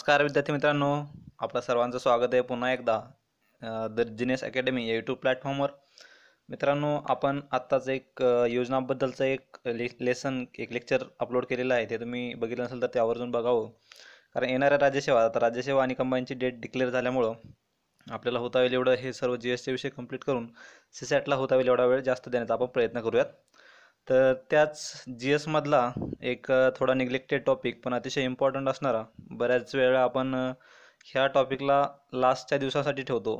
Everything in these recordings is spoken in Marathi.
नमस्कार विद्यार्थी मित्रांनो आपलं सर्वांचं स्वागत आहे पुन्हा एकदा द जिनेस अकॅडमी या यूट्यूब प्लॅटफॉर्मवर मित्रांनो आपण आत्ताच एक योजनाबद्दलचं एक लेसन एक लेक्चर अपलोड केलेलं आहे ते तुम्ही बघितलं नसेल तर ते आवर्जून बघावं हो. कारण येणाऱ्या राज्यसेवा आता राज्यसेवा आणि कंबाईनची डेट डिक्लेअर झाल्यामुळं आपल्याला होता येईल एवढं हे सर्व जी एस टी विषय कंप्लीट करून सीसॅटला होता येईल एवढा वेळ जास्त देण्याचा आपण प्रयत्न करूयात तर त्याच जी एसमधला एक थोडा निग्लेक्टेड टॉपिक पण अतिशय इम्पॉर्टंट असणारा बऱ्याच वेळा आपण ह्या टॉपिकला लास्टच्या दिवसासाठी ठेवतो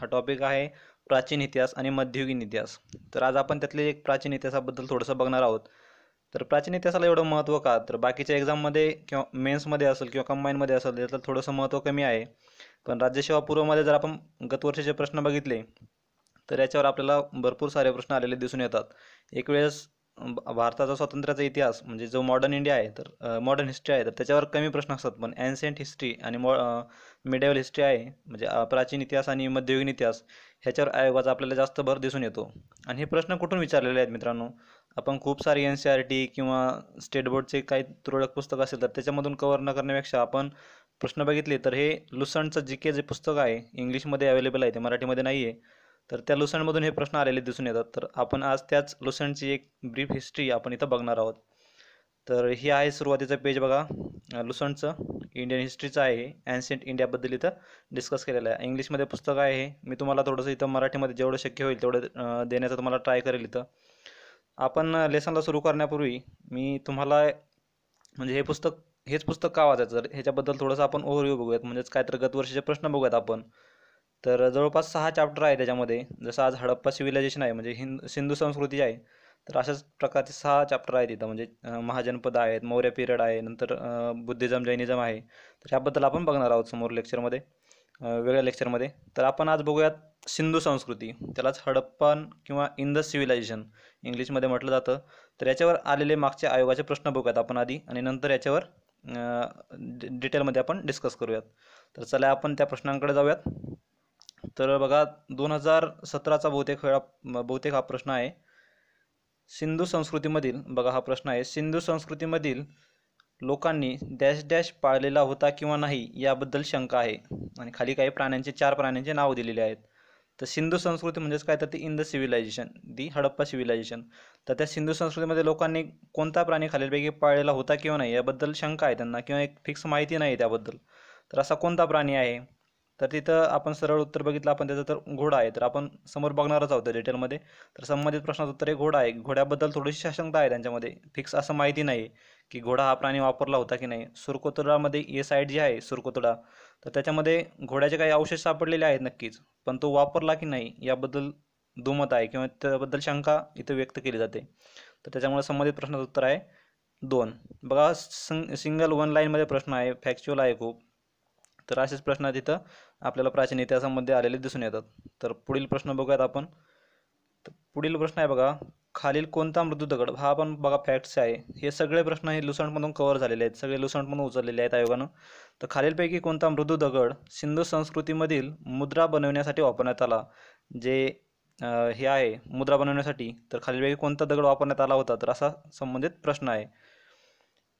हा टॉपिक आहे प्राचीन इतिहास आणि मध्ययुगीन इतिहास तर आज आपण त्यातले एक प्राचीन इतिहासाबद्दल थोडंसं बघणार आहोत तर प्राचीन इतिहासाला एवढं महत्त्व का तर बाकीच्या एक्झाममध्ये किंवा मेन्समध्ये असेल किंवा कंबाईनमध्ये असेल त्यातलं थोडंसं महत्त्व कमी आहे पण राज्यसेवा पूर्वमध्ये जर आपण गतवर्षाचे प्रश्न बघितले तर याच्यावर आपल्याला भरपूर सारे प्रश्न आलेले दिसून येतात एक वेळेस भारताचा स्वातंत्र्याचा इतिहास म्हणजे जो मॉडर्न इंडिया आहे तर मॉडर्न हिस्ट्री आहे तर त्याच्यावर कमी प्रश्न असतात पण एन्शियंट हिस्ट्री आणि मॉ मिडेवल हिस्ट्री आहे म्हणजे प्राचीन इतिहास आणि मध्ययुगीन इतिहास ह्याच्यावर आयोगाचा आपल्याला जास्त भर दिसून येतो आणि हे प्रश्न कुठून विचारलेले आहेत मित्रांनो आपण खूप सारे एन सी आर टी किंवा स्टेट बोर्डचे काही तुरळक पुस्तक असेल तर त्याच्यामधून कवर न करण्यापेक्षा आपण प्रश्न बघितले तर हे लुसंटचं जी के जे पुस्तक आहे इंग्लिशमध्ये अवेलेबल आहे ते मराठीमध्ये नाही आहे तर त्या लुसंटमधून हे प्रश्न आलेले दिसून येतात तर आपण आज त्याच लुसंटची एक ब्रीफ हिस्ट्री आपण इथं बघणार आहोत तर हे आहे सुरुवातीचं पेज बघा लुसंटचं इंडियन हिस्ट्रीचं आहे ॲन्शियंट इंडियाबद्दल इथं डिस्कस केलेलं आहे इंग्लिशमध्ये पुस्तक आहे मी तुम्हाला थोडंसं इथं मराठीमध्ये जेवढं शक्य होईल तेवढं देण्याचा तुम्हाला ट्राय करेल इथं आपण लेसनला सुरू करण्यापूर्वी मी तुम्हाला म्हणजे हे पुस्तक हेच पुस्तक का वाचायचं ह्याच्याबद्दल थोडंसं आपण ओव्हरव्ह्यू बघूयात म्हणजेच काय तर गतवर्षीचे प्रश्न बघूयात आपण तर जवळपास सहा चॅप्टर आहे त्याच्यामध्ये जसं आज हडप्पा सिव्हिलायझेशन आहे म्हणजे हिंद सिंधू संस्कृती आहे तर अशाच प्रकारचे सहा चॅप्टर आहेत तिथं म्हणजे महाजनपद आहेत मौर्य पिरियड आहे नंतर बुद्धिझम जैनिझम आहे तर ह्याबद्दल आपण बघणार आहोत समोर लेक्चरमध्ये वेगळ्या लेक्चरमध्ये तर आपण आज बघूयात सिंधू संस्कृती त्यालाच हडप्पन किंवा द सिव्हिलायझेशन इंग्लिशमध्ये म्हटलं जातं तर याच्यावर आलेले मागच्या आयोगाचे प्रश्न बघूयात आपण आधी आणि नंतर याच्यावर डिटेलमध्ये आपण डिस्कस करूयात तर चला आपण त्या प्रश्नांकडे जाऊयात तर बघा दोन हजार सतराचा बहुतेक वेळा बहुतेक हा प्रश्न आहे सिंधू संस्कृतीमधील बघा हा प्रश्न आहे सिंधू संस्कृतीमधील लोकांनी डॅश डॅश पाळलेला होता किंवा नाही याबद्दल शंका आहे आणि खाली काही प्राण्यांचे चार प्राण्यांचे नाव दिलेले आहेत तर सिंधू संस्कृती म्हणजेच काय तर ती in the civilisation the Harappa civilisation तर त्या सिंधू संस्कृतीमध्ये लोकांनी कोणता प्राणी खालीलपैकी पाळलेला होता किंवा नाही याबद्दल शंका आहे त्यांना किंवा एक फिक्स माहिती नाही त्याबद्दल तर असा कोणता प्राणी आहे तर तिथं आपण सरळ उत्तर बघितलं आपण त्याचं तर घोडा आहे तर आपण समोर बघणारच आहोत डिटेलमध्ये तर संबंधित प्रश्नाचं उत्तर हे घोडा आहे घोड्याबद्दल थोडीशी शंका आहे त्यांच्यामध्ये फिक्स असं माहिती नाही की घोडा हा प्राणी वापरला होता की नाही सुरकोतडामध्ये ए साईड जी आहे सुरकोतडा तर त्याच्यामध्ये घोड्याचे काही अवशेष सापडलेले आहेत नक्कीच पण तो वापरला की नाही याबद्दल दुमत आहे किंवा त्याबद्दल शंका इथे व्यक्त केली जाते तर त्याच्यामुळे संबंधित प्रश्नाचं उत्तर आहे दोन बघा सिंगल वन लाईनमध्ये प्रश्न आहे फॅक्च्युअल आहे खूप तर असेच प्रश्न तिथं आपल्याला प्राचीन इतिहासामध्ये आलेले दिसून येतात तर पुढील प्रश्न बघूयात आपण तर पुढील प्रश्न आहे बघा खालील कोणता मृदू दगड हा आपण बघा फॅक्ट्स आहे हे सगळे प्रश्न हे लुसंटमधून कव्हर झालेले आहेत सगळे लुसंटमधून उचललेले आहेत आयोगानं तर खालीलपैकी कोणता मृदू दगड सिंधू संस्कृतीमधील मुद्रा बनवण्यासाठी वापरण्यात आला जे हे आहे मुद्रा बनवण्यासाठी तर खालीलपैकी कोणता दगड वापरण्यात आला होता तर असा संबंधित प्रश्न आहे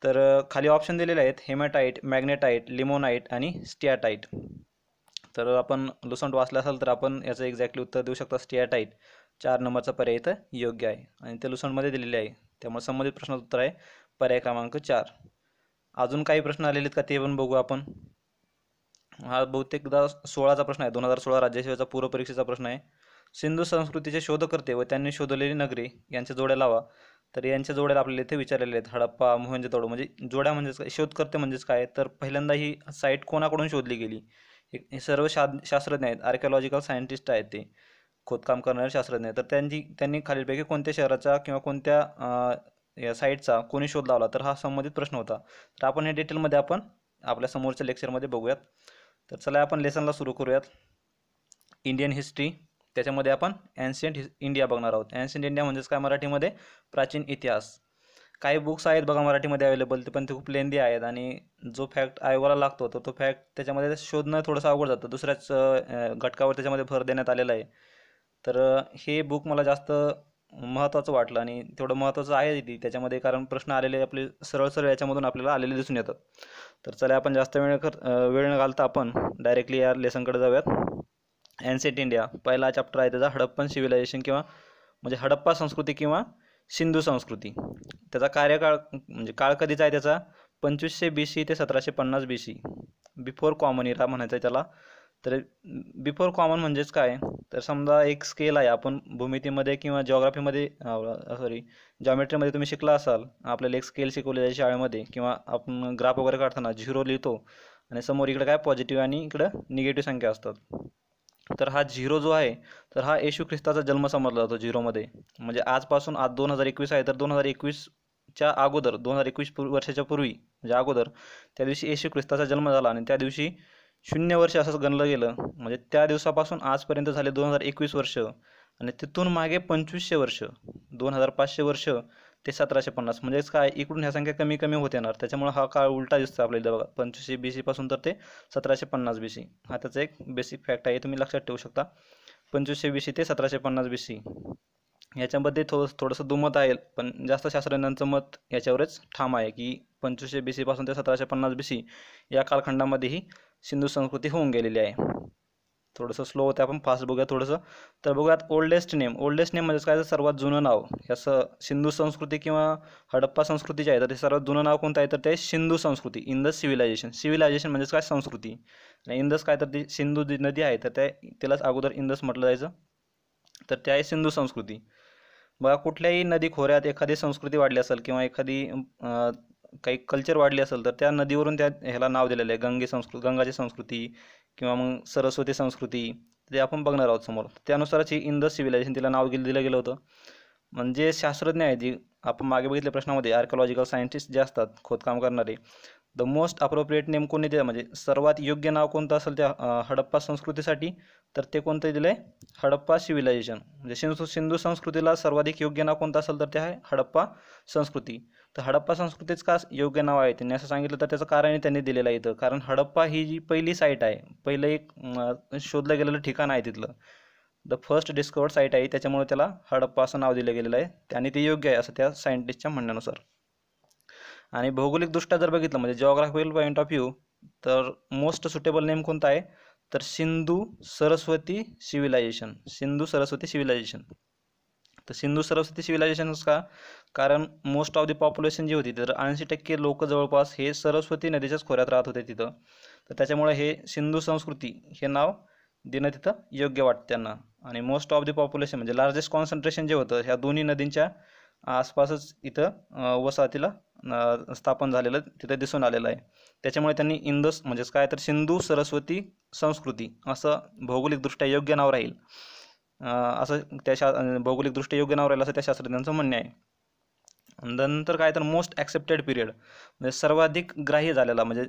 तर खाली ऑप्शन दिलेले आहेत हेमॅटाईट मॅग्नेटाईट लिमोनाईट आणि स्टियाटाईट तर आपण लुसंट वाचलं असेल तर आपण याचं एक्झॅक्टली उत्तर देऊ शकता स्टियाटाईट चार नंबरचा पर्याय इथं योग्य आहे आणि ते लुसंटमध्ये दिलेले आहे त्यामुळे संबंधित प्रश्नाचं उत्तर आहे पर्याय क्रमांक चार अजून काही प्रश्न आलेले आहेत का ते पण बघू आपण हा बहुतेकदा सोळाचा प्रश्न आहे दोन हजार सोळा राज्यसेवेचा पूर्वपरीक्षेचा प्रश्न आहे सिंधू संस्कृतीचे शोधकर्ते व त्यांनी शोधलेली नगरी यांच्या जोड्या लावा तर यांच्या जोड्याला आपल्याला इथे विचारलेले आहेत हडप्पा तोडो म्हणजे जोड्या म्हणजेच काय शोधकर्ते म्हणजेच काय तर पहिल्यांदा ही साईट कोणाकडून शोधली गेली हे सर्व शा शास्त्रज्ञ आहेत आर्किओलॉजिकल सायंटिस्ट आहेत ते खोदकाम करणारे शास्त्रज्ञ तर त्यांची त्यांनी खालीलपैकी कोणत्या शहराचा किंवा कोणत्या या साईटचा कोणी शोध लावला तर हा संबंधित प्रश्न होता तर आपण हे डिटेलमध्ये आपण आपल्या समोरच्या लेक्चरमध्ये बघूयात तर चला आपण लेसनला सुरू करूयात इंडियन हिस्ट्री त्याच्यामध्ये आपण ॲन्शियंट हि इंडिया बघणार आहोत ॲन्शियंट इंडिया म्हणजेच काय मराठीमध्ये प्राचीन इतिहास काही बुक्स आहेत बघा मराठीमध्ये अवेलेबल ते पण ते खूप लेंदी आहेत आणि जो फॅक्ट आयोगाला लागतो तर तो फॅक्ट त्याच्यामध्ये शोधणं थोडंसं अवघड जातं दुसऱ्याच घटकावर त्याच्यामध्ये भर देण्यात आलेला आहे तर हे बुक मला जास्त महत्त्वाचं वाटलं आणि तेवढं महत्त्वाचं आहे ती त्याच्यामध्ये कारण प्रश्न आलेले आपले सरळ सरळ याच्यामधून आपल्याला आलेले दिसून येतात तर चला आपण जास्त वेळ कर वेळ न घालता आपण डायरेक्टली या लेसनकडे जाऊयात सेट इंडिया पहिला चॅप्टर आहे त्याचा हडप्पन सिव्हिलायझेशन किंवा म्हणजे हडप्पा संस्कृती किंवा सिंधू संस्कृती त्याचा कार्यकाळ म्हणजे काळ कधीचा आहे त्याचा पंचवीसशे बी सी ते सतराशे पन्नास B C before common era म्हणायचं आहे त्याला तर बिफोर कॉमन म्हणजेच काय तर समजा एक स्केल आहे आपण भूमितीमध्ये किंवा जॉग्राफीमध्ये सॉरी जॉमेट्रीमध्ये तुम्ही शिकला असाल आपल्याला एक स्केल शिकवली जाईल शाळेमध्ये किंवा आपण ग्राफ वगैरे काढताना झिरो लिहितो आणि समोर इकडे काय पॉझिटिव्ह आणि इकडं निगेटिव्ह संख्या असतात तर हा झिरो जो आहे तर हा येशू ख्रिस्ताचा जन्म समजला जातो झिरोमध्ये म्हणजे आजपासून आज दोन हजार एकवीस आहे तर दोन हजार एकवीसच्या अगोदर दोन हजार एकवीस वर्षाच्या पूर्वी म्हणजे अगोदर त्या दिवशी येशू ख्रिस्ताचा जन्म झाला आणि त्या दिवशी शून्य वर्ष असंच गणलं गेलं म्हणजे त्या दिवसापासून आजपर्यंत झाले दोन हजार एकवीस वर्ष आणि तिथून मागे पंचवीसशे वर्ष दोन हजार पाचशे वर्ष ते सतराशे पन्नास म्हणजेच काय इकडून ह्या संख्या कमी कमी होत येणार त्याच्यामुळे हा काळ उलटा दिसतो आपल्याला बघा पंचवीसशे बी सीपासून तर ते सतराशे पन्नास बी सी हा त्याचा एक बेसिक फॅक्ट आहे तुम्ही लक्षात ठेवू शकता पंचवीसशे बी सी ते सतराशे पन्नास बी सी याच्यामध्ये थो थोडंसं दुमत आहे पण जास्त शास्त्रज्ञांचं मत याच्यावरच ठाम आहे की पंचवीसशे बी पासून ते सतराशे पन्नास बी सी या कालखंडामध्येही सिंधू संस्कृती होऊन गेलेली आहे थोडंसं स्लो होतं आपण फास्ट बघूया थोडंसं तर बघूयात ओल्डेस्ट नेम ओल्डेस्ट नेम म्हणजेच काय तर सर्वात जुनं नाव याचं सिंधू संस्कृती किंवा हडप्पा संस्कृती जे आहे तर ते सर्वात जुनं नाव कोणतं आहे तर ते सिंधू संस्कृती द सिव्हिलायझेशन सिव्हिलायझेशन म्हणजेच काय संस्कृती आणि इंदस काय तर ती सिंधू जी नदी आहे तर त्या तिलाच अगोदर इंदस म्हटलं जायचं तर ते आहे सिंधू संस्कृती बघा कुठल्याही नदी खोऱ्यात एखादी संस्कृती वाढली असेल किंवा एखादी काही कल्चर वाढली असेल तर त्या नदीवरून त्या ह्याला नाव दिलेलं आहे गंगे संस्कृत गंगाची संस्कृती किंवा मग सरस्वती संस्कृती ते आपण बघणार आहोत समोर त्यानुसारच ही इंद सिव्हिलायझेशन तिला नाव दिलं गेलं होतं म्हणजे शास्त्रज्ञ आहे जी आपण मागे बघितल्या प्रश्नामध्ये आर्कोलॉजिकल सायंटिस्ट जे असतात खोदकाम करणारे द मोस्ट अप्रोप्रिएट नेम कोणी दिलं म्हणजे सर्वात योग्य नाव कोणतं असेल त्या हडप्पा संस्कृतीसाठी तर ते कोणतं दिलं आहे हडप्पा सिव्हिलायझेशन म्हणजे सिंधू सिंधू संस्कृतीला सर्वाधिक योग्य नाव कोणतं असेल तर ते आहे हडप्पा संस्कृती तर हडप्पा संस्कृतीच का योग्य नाव आहे त्यांनी असं सांगितलं तर त्याचं कारण त्यांनी दिलेलं आहे इथं कारण हडप्पा ही जी पहिली साईट आहे पहिलं एक शोधलं गेलेलं ठिकाण आहे तिथलं द फर्स्ट डिस्कवर्ड साईट आहे त्याच्यामुळे त्याला हडप्पा असं नाव दिलं गेलेलं आहे आणि ते योग्य आहे असं त्या सायंटिस्टच्या म्हणण्यानुसार आणि भौगोलिकदृष्ट्या जर बघितलं म्हणजे जॉग्राफिकल पॉईंट ऑफ व्ह्यू तर मोस्ट सुटेबल नेम कोणता आहे तर सिंधू सरस्वती सिव्हिलायझेशन सिंधू सरस्वती सिव्हिलायझेशन तर सिंधू सरस्वती सिव्हिलायझेशन का कारण मोस्ट ऑफ द पॉप्युलेशन जी होती तर ऐंशी टक्के लोक जवळपास हे सरस्वती नदीच्याच खोऱ्यात राहत होते तिथं तर त्याच्यामुळे हे सिंधू संस्कृती हे नाव देणं तिथं योग्य वाटतं त्यांना आणि मोस्ट ऑफ द पॉप्युलेशन म्हणजे लार्जेस्ट कॉन्सन्ट्रेशन जे होतं ह्या दोन्ही नदींच्या आसपासच इथं वसाहतीला स्थापन झालेलं तिथं दिसून आलेलं आहे त्याच्यामुळे त्यांनी इंदस म्हणजेच काय तर सिंधू सरस्वती संस्कृती असं भौगोलिकदृष्ट्या योग्य नाव राहील असं त्या शा भौगोलिकदृष्ट्या योग्य नाव राहील असं त्या शास्त्रज्ञांचं म्हणणं आहे नंतर काय तर मोस्ट ॲक्सेप्टेड पिरियड म्हणजे सर्वाधिक ग्राह्य झालेला म्हणजे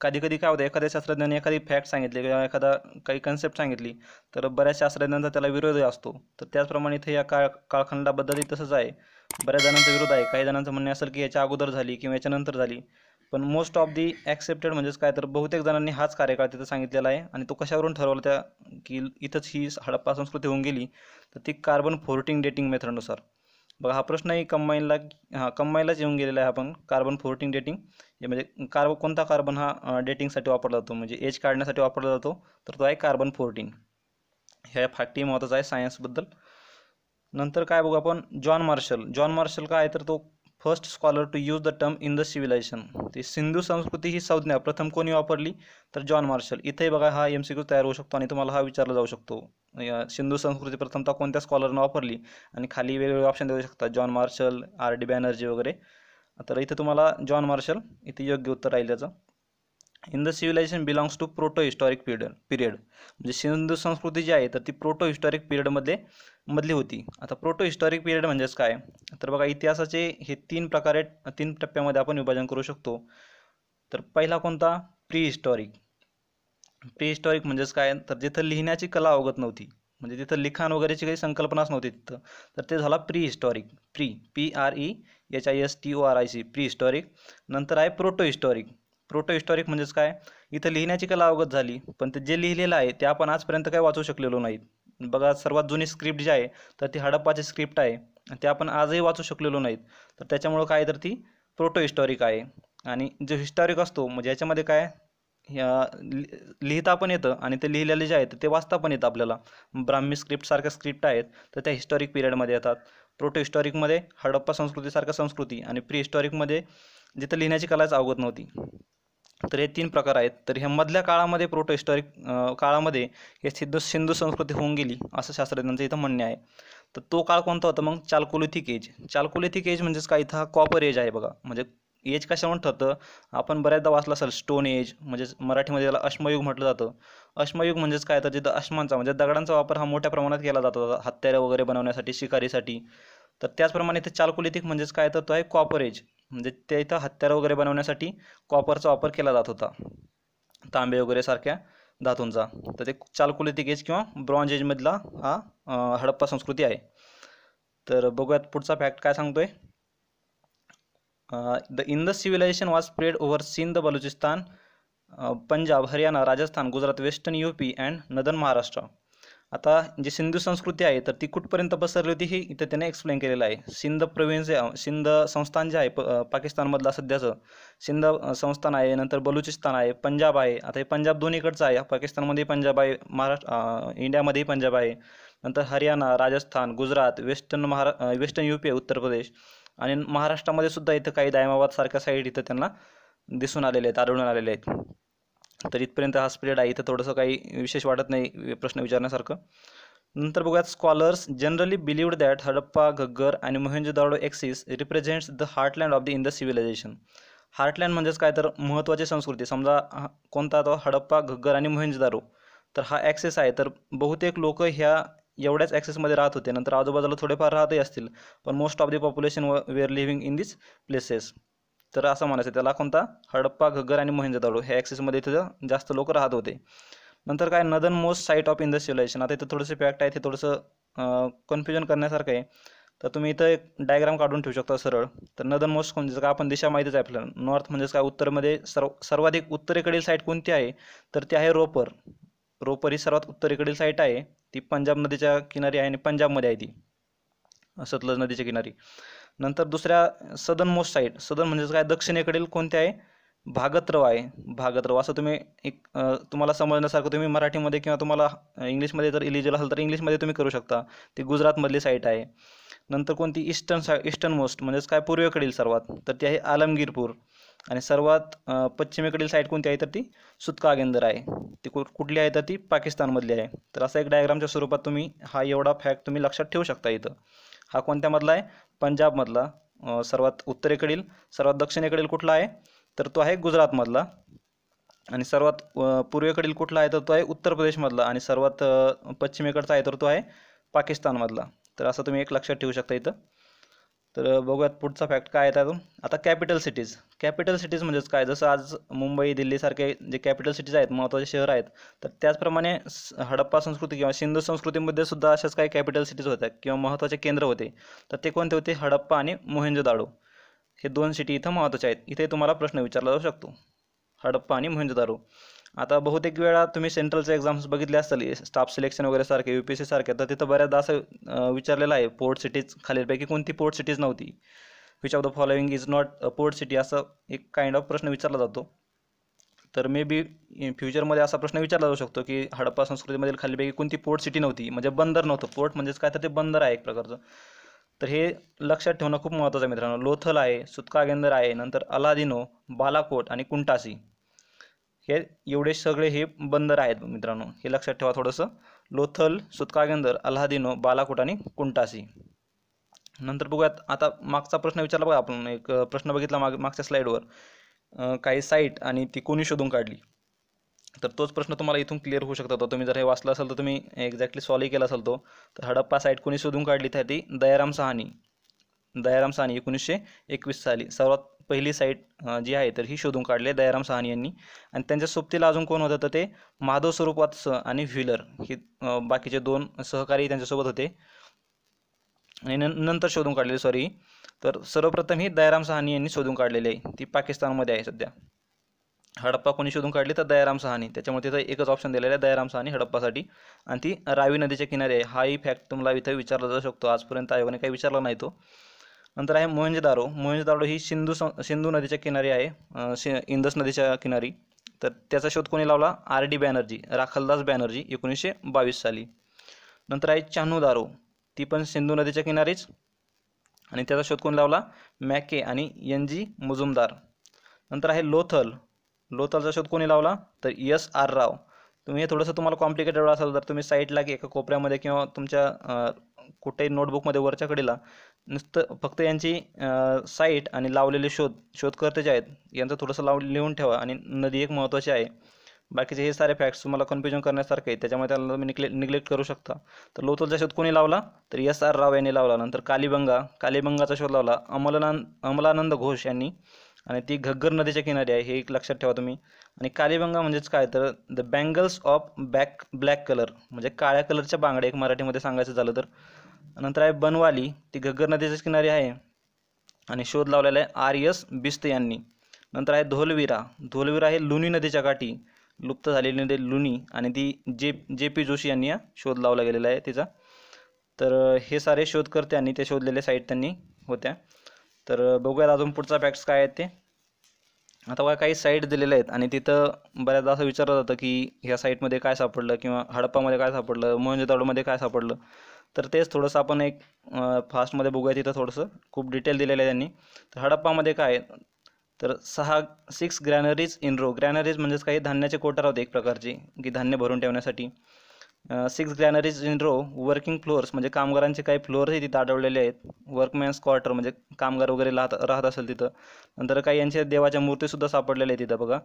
कधी कधी काय होतं एखाद्या शास्त्रज्ञांनी एखादी फॅक्ट सांगितली किंवा एखादा काही कन्सेप्ट सांगितली तर बऱ्याच शास्त्रज्ञांचा त्याला विरोध असतो तर त्याचप्रमाणे इथे या काळ काळखंडाबद्दलही तसंच आहे बऱ्याच जणांचा विरोध आहे काही जणांचं म्हणणे असेल की याच्या अगोदर झाली किंवा याच्यानंतर झाली पण मोस्ट ऑफ दी ॲक्सेप्टेड म्हणजेच काय तर बहुतेक जणांनी हाच कार्यकाळ तिथं सांगितलेला आहे आणि तो कशावरून ठरवला त्या की इथंच ही हडप्पा संस्कृती होऊन गेली तर ती कार्बन फोर्टिंग डेटिंग मेथडनुसार बघा हा प्रश्नही कंबाईनला हां कंबाईनलाच येऊन गेलेला आहे आपण कार्बन फोर्टीन डेटिंग हे म्हणजे कार्बन कोणता कार्बन हा डेटिंगसाठी वापरला जातो म्हणजे एज काढण्यासाठी वापरला जातो तर तो आहे कार्बन फोर्टीन ह्या फॅक्टी महत्त्वाचा आहे सायन्सबद्दल नंतर काय बघू आपण जॉन मार्शल जॉन मार्शल काय तर तो first scholar to use the term in the civilisation ती सिंधू संस्कृती ही संज्ञा प्रथम कोणी वापरली तर जॉन मार्शल इथेही बघा हा एम सी क्यू तयार होऊ शकतो आणि तुम्हाला हा विचारला जाऊ शकतो सिंधू संस्कृती प्रथमता कोणत्या स्कॉलरनं वापरली आणि खाली वेगवेगळे ऑप्शन देऊ शकतात John Marshall R D Banerjee वगैरे तर इथे तुम्हाला जॉन मार्शल इथे योग्य उत्तर राहील त्याचं in the civilisation belongs to proto historic period period म्हणजे सिंधू संस्कृती जी आहे तर ती प्रोटो हिस्टॉरिक पिरियडमध्ये मधली होती आता प्रोटो हिस्टॉरिक पिरियड म्हणजेच काय तर बघा इतिहासाचे हे तीन प्रकारे तीन टप्प्यामध्ये आपण विभाजन करू शकतो तर पहिला कोणता प्री हिस्टॉरिक प्री हिस्टॉरिक म्हणजेच काय तर जिथं लिहिण्याची कला अवगत नव्हती म्हणजे तिथं लिखाण वगैरेची काही संकल्पनाच नव्हती तिथं तर ते झाला pre historic pre P R E H I S T O R I C pre historic नंतर आहे प्रोटो हिस्टॉरिक प्रोटो हिस्टॉरिक म्हणजेच काय इथं लिहिण्याची कला अवगत झाली पण ते जे लिहिलेलं आहे ते आपण आजपर्यंत काय वाचू शकलेलो नाहीत बघा सर्वात जुनी स्क्रिप्ट जी आहे तर ती हडप्पाची स्क्रिप्ट आहे ते आपण आजही वाचू शकलेलो नाहीत तर त्याच्यामुळं काय तर ती प्रोटो हिस्टॉरिक आहे आणि जो हिस्टॉरिक असतो म्हणजे याच्यामध्ये काय लिहिता पण येतं आणि ते लिहिलेले जे आहेत ते वाचता पण येतं आपल्याला ब्राह्मी स्क्रिप्टसारख्या स्क्रिप्ट आहेत तर त्या हिस्टॉरिक पिरियडमध्ये येतात प्रोटो हिस्टॉरिकमध्ये हडप्पा संस्कृतीसारख्या संस्कृती आणि प्री हिस्टॉरिकमध्ये जिथं लिहिण्याची कलाच अवगत नव्हती तर हे तीन प्रकार आहेत तर ह्या मधल्या काळामध्ये प्रोटो काळामध्ये हे सिद्ध सिंधू संस्कृती होऊन गेली असं शास्त्रज्ञांचं इथं म्हणणे आहे तर तो काळ कोणता होता मग चालकोलिथिक एज चालकोलिथिक एज म्हणजेच काय इथं हा कॉपर एज आहे बघा म्हणजे एज कशावर ठरतं आपण बऱ्याचदा वाचलं असेल स्टोन एज म्हणजेच मराठीमध्ये त्याला अश्मयुग म्हटलं जातं अश्मयुग म्हणजेच काय तर जिथं अश्मांचा म्हणजे दगडांचा वापर हा मोठ्या प्रमाणात केला जातो हत्यारे वगैरे बनवण्यासाठी शिकारीसाठी तर त्याचप्रमाणे इथे चालकोलिथिक म्हणजेच काय तर तो आहे कॉपर एज म्हणजे ते इथं हत्यार वगैरे बनवण्यासाठी कॉपरचा वापर केला जात होता तांबे वगैरे सारख्या धातूंचा तर ते चालकुलितिक एज किंवा ब्रॉन्ज एजमधला हा हडप्पा संस्कृती आहे तर बघूयात पुढचा फॅक्ट काय सांगतोय the in the civilisation was spread over the Baluchistan Punjab Haryana Rajasthan Gujarat western UP and northern Maharashtra आता जी सिंधू संस्कृती आहे तर ती कुठपर्यंत पसरली होती हे इथं त्याने एक्सप्लेन केलेलं आहे सिंध प्रवीण जे सिंध संस्थान जे आहे प पाकिस्तानमधला सध्याचं सिंध संस्थान आहे नंतर बलुचिस्तान आहे पंजाब आहे आता हे पंजाब दोन्हीकडचं आहे पाकिस्तानमध्ये पंजाब आहे महाराष्ट्र इंडियामध्येही पंजाब आहे नंतर हरियाणा राजस्थान गुजरात वेस्टर्न महारा वेस्टर्न युपी उत्तर प्रदेश आणि महाराष्ट्रामध्ये सुद्धा इथं काही दायमाबादसारख्या साईड इथं त्यांना दिसून आलेले आहेत आढळून आलेले आहेत तर इथपर्यंत हा स्प्रेड आहे इथं थोडंसं काही विशेष वाटत नाही प्रश्न विचारण्यासारखं नंतर बघूयात scholars generally believed that Harappa Ghaggar आणि दारो axis represents the heartland of the Indus civilisation heartland म्हणजेच काय तर महत्त्वाची संस्कृती समजा कोणता तो हडप्पा घग्गर आणि मोहेंजोदारो तर हा ॲक्सेस आहे तर बहुतेक लोक ह्या एवढ्याच ॲक्सेसमध्ये राहत होते नंतर आजूबाजूला थोडेफार राहतही असतील पण most of the population are living in this places तर असं म्हणायचं त्याला कोणता हडप्पा घग्गर आणि मोहिंजोदाडो हे ॲक्सिसमध्ये इथं जास्त लोक राहत होते नंतर काय northern most site of industrialisation आता इथं थोडंसं फॅक्ट आहे ते थोडंसं कन्फ्युजन करण्यासारखं आहे तर तुम्ही इथं एक डायग्राम काढून ठेवू शकता सरळ तर नदन मोस्ट कोणते का आपण दिशा माहितीच आहे आपल्याला नॉर्थ म्हणजेच काय उत्तरमध्ये सर्व सर्वाधिक उत्तरेकडील साईट कोणती आहे तर ती आहे रोपर रोपर ही सर्वात उत्तरेकडील साईट आहे ती पंजाब नदीच्या किनारी आहे आणि पंजाबमध्ये आहे ती सतलज नदीच्या किनारी नंतर दुसऱ्या सदन मोस्ट साईड सदन म्हणजेच काय दक्षिणेकडील कोणते आहे भागत्रव आहे भागत्रव असं तुम्ही एक तुम्हाला समजण्यासारखं तुम्ही मराठीमध्ये किंवा तुम्हाला इंग्लिशमध्ये जर इलिजिबल असाल तर इंग्लिशमध्ये तुम्ही करू शकता ती गुजरातमधली साईट आहे नंतर कोणती ईस्टर्न सा ईस्टर्न मोस्ट म्हणजेच काय पूर्वेकडील सर्वात तर ती आहे आलमगीरपूर आणि सर्वात पश्चिमेकडील साईट कोणती आहे तर ती सुतकागेंदर आहे ती कुठली आहे तर ती पाकिस्तानमधली आहे तर असा एक डायग्रामच्या स्वरूपात तुम्ही हा एवढा फॅक्ट तुम्ही लक्षात ठेवू शकता इथं हा कोणत्यामधला आहे पंजाबमधला सर्वात उत्तरेकडील सर्वात दक्षिणेकडील कुठला आहे तर तो आहे गुजरातमधला आणि सर्वात पूर्वेकडील कुठला आहे तर तो आहे उत्तर प्रदेशमधला आणि सर्वात पश्चिमेकडचा आहे तर तो आहे पाकिस्तानमधला तर असं तुम्ही एक लक्षात ठेवू शकता इथं तर बघूयात पुढचा फॅक्ट काय आहे त्यातून आता कॅपिटल सिटीज कॅपिटल सिटीज म्हणजेच काय जसं आज मुंबई दिल्लीसारखे जे कॅपिटल सिटीज आहेत महत्त्वाचे शहर आहेत तर त्याचप्रमाणे हडप्पा संस्कृती किंवा सिंधू संस्कृतीमध्ये सुद्धा अशाच काही कॅपिटल सिटीज होत्या किंवा महत्त्वाचे केंद्र होते तर ते कोणते होते हडप्पा आणि मोहेंजोदाडो हे दोन सिटी इथं महत्त्वाचे आहेत इथे तुम्हाला प्रश्न विचारला जाऊ शकतो हडप्पा आणि मोहेंजोदाडो आता बहुतेक वेळा तुम्ही सेंट्रलचे एक्झाम्स बघितले असतील स्टाफ सिलेक्शन वगैरे सारखे यू पी एस सी सारखे तर तिथं बऱ्याचदा असं विचारलेलं आहे पोर्ट सिटीज खालीलपैकी कोणती पोर्ट सिटीज नव्हती which of the following is not a port city असं एक काइंड ऑफ प्रश्न विचारला जातो तर मे बी फ्युचरमध्ये असा प्रश्न विचारला जाऊ शकतो की हडप्पा संस्कृतीमधील खालीपैकी कोणती पोर्ट सिटी नव्हती म्हणजे बंदर नव्हतं पोर्ट म्हणजेच काय तर ते बंदर आहे एक प्रकारचं तर हे लक्षात ठेवणं खूप महत्त्वाचं आहे मित्रांनो लोथल आहे सुतकागेंदर आहे नंतर अलादिनो बालाकोट आणि कुंटासी हे एवढे सगळे हे बंदर आहेत मित्रांनो हे लक्षात ठेवा थोडंसं लोथल सुतकागेंदर अल्हादिनो बालाकोट आणि कुंटासी नंतर बघूयात आता मागचा प्रश्न विचारला बघा आपण एक प्रश्न बघितला माग मागच्या स्लाईडवर काही साईट आणि ती कोणी शोधून काढली तर तोच प्रश्न तुम्हाला इथून क्लिअर होऊ शकतो तुम्ही जर हे वाचलं असेल तर तुम्ही एक्झॅक्टली सॉल्व्ह केला असेल तो तर हडप्पा साईट कोणी शोधून काढली तर ती दयाराम सहानी दयाराम सहानी एकोणीसशे एकवीस साली सर्वात पहिली साईट जी आहे तर ही शोधून काढली दयाराम सहानी यांनी आणि त्यांच्या सोबतीला अजून कोण होतं तर ते माधव स्वरूपात स आणि व्हिलर हे बाकीचे दोन सहकारी त्यांच्यासोबत होते आणि नंतर शोधून काढलेले सॉरी तर सर्वप्रथम ही दयाराम सहानी यांनी शोधून काढलेली आहे ती पाकिस्तानमध्ये आहे सध्या हडप्पा कोणी शोधून काढली तर दयाराम सहानी त्याच्यामुळे तिथं एकच ऑप्शन दिलेलं आहे दयाराम सहानी हडप्पासाठी आणि ती रावी नदीच्या किनारे आहे हाही फॅक्ट तुम्हाला इथं विचारला जाऊ शकतो आजपर्यंत आयोगाने काही विचारला नाही तो नंतर आहे मोहंजदारो मोहंजदारो ही सिंधू सिंधू नदीच्या किनारी आहे इंदस नदीच्या किनारी तर त्याचा शोध कोणी लावला आर डी बॅनर्जी राखलदास बॅनर्जी एकोणीसशे बावीस साली नंतर आहे दारो ती पण सिंधू नदीच्या किनारीच आणि त्याचा शोध कोणी लावला मॅके आणि एन जी मुजुमदार नंतर आहे लोथल लोथलचा शोध कोणी लावला तर यस आर राव तुम्ही हे थोडंसं तुम्हाला कॉम्प्लिकेटेड असाल तर तुम्ही साईटला की एका कोपऱ्यामध्ये किंवा तुमच्या कुठेही नोटबुकमध्ये वरच्या कडेला नुसतं फक्त यांची साईट आणि लावलेले शोध शोधकर्ते जे आहेत यांचं थोडंसं लाव लिहून ठेवा आणि नदी एक महत्त्वाची आहे बाकीचे हे सारे फॅक्ट्स तुम्हाला कन्फ्युजन करण्यासारखे आहेत त्याच्यामुळे त्याला तुम्ही निग्ले निग्लेक्ट करू शकता तर लोथलचा शोध कोणी लावला तर एस आर राव यांनी लावला नंतर कालीबंगा कालीबंगाचा शोध लावला अमलानंद अमलानंद घोष यांनी आणि ती घग्गर नदीच्या किनारी आहे हे एक लक्षात ठेवा तुम्ही आणि कालीबंगा म्हणजेच काय तर the bangles of back black colour म्हणजे काळ्या कलरच्या बांगड्या एक मराठीमध्ये सांगायचं झालं तर नंतर आहे बनवाली ती घग्गर नदीच्या किनारी आहे आणि शोध लावलेला आहे आर एस बिस्त यांनी नंतर आहे धोलवीरा धोलवीरा हे लुणी नदीच्या काठी लुप्त झालेली नदी लुणी आणि ती जे जे पी जोशी यांनी या शोध लावला गेलेला आहे तिचा तर हे सारे आणि ते शोधलेले साईट त्यांनी होत्या तर बघूयात अजून पुढचा फॅक्ट्स काय आहेत ते आता बघा काही साईट दिलेल्या आहेत आणि तिथं बऱ्याचदा असं विचारलं जातं की ह्या साईटमध्ये काय सापडलं किंवा हडप्पामध्ये काय सापडलं मोहनजोदाडोमध्ये काय सापडलं तर तेच थोडंसं आपण एक फास्टमध्ये बघूया तिथं थोडंसं खूप डिटेल दिलेलं आहे त्यांनी तर हडप्पामध्ये काय तर सहा six granaries in row granaries म्हणजेच काही धान्याचे कोठार होते एक प्रकारचे की धान्य भरून ठेवण्यासाठी six granaries in row working floors म्हणजे कामगारांचे काही हे तिथं आढळलेले आहेत वर्कमॅन्स क्वार्टर म्हणजे कामगार वगैरे राहत राहत असेल तिथं नंतर काही यांच्या देवाच्या मूर्ती सुद्धा सापडलेल्या आहेत तिथं बघा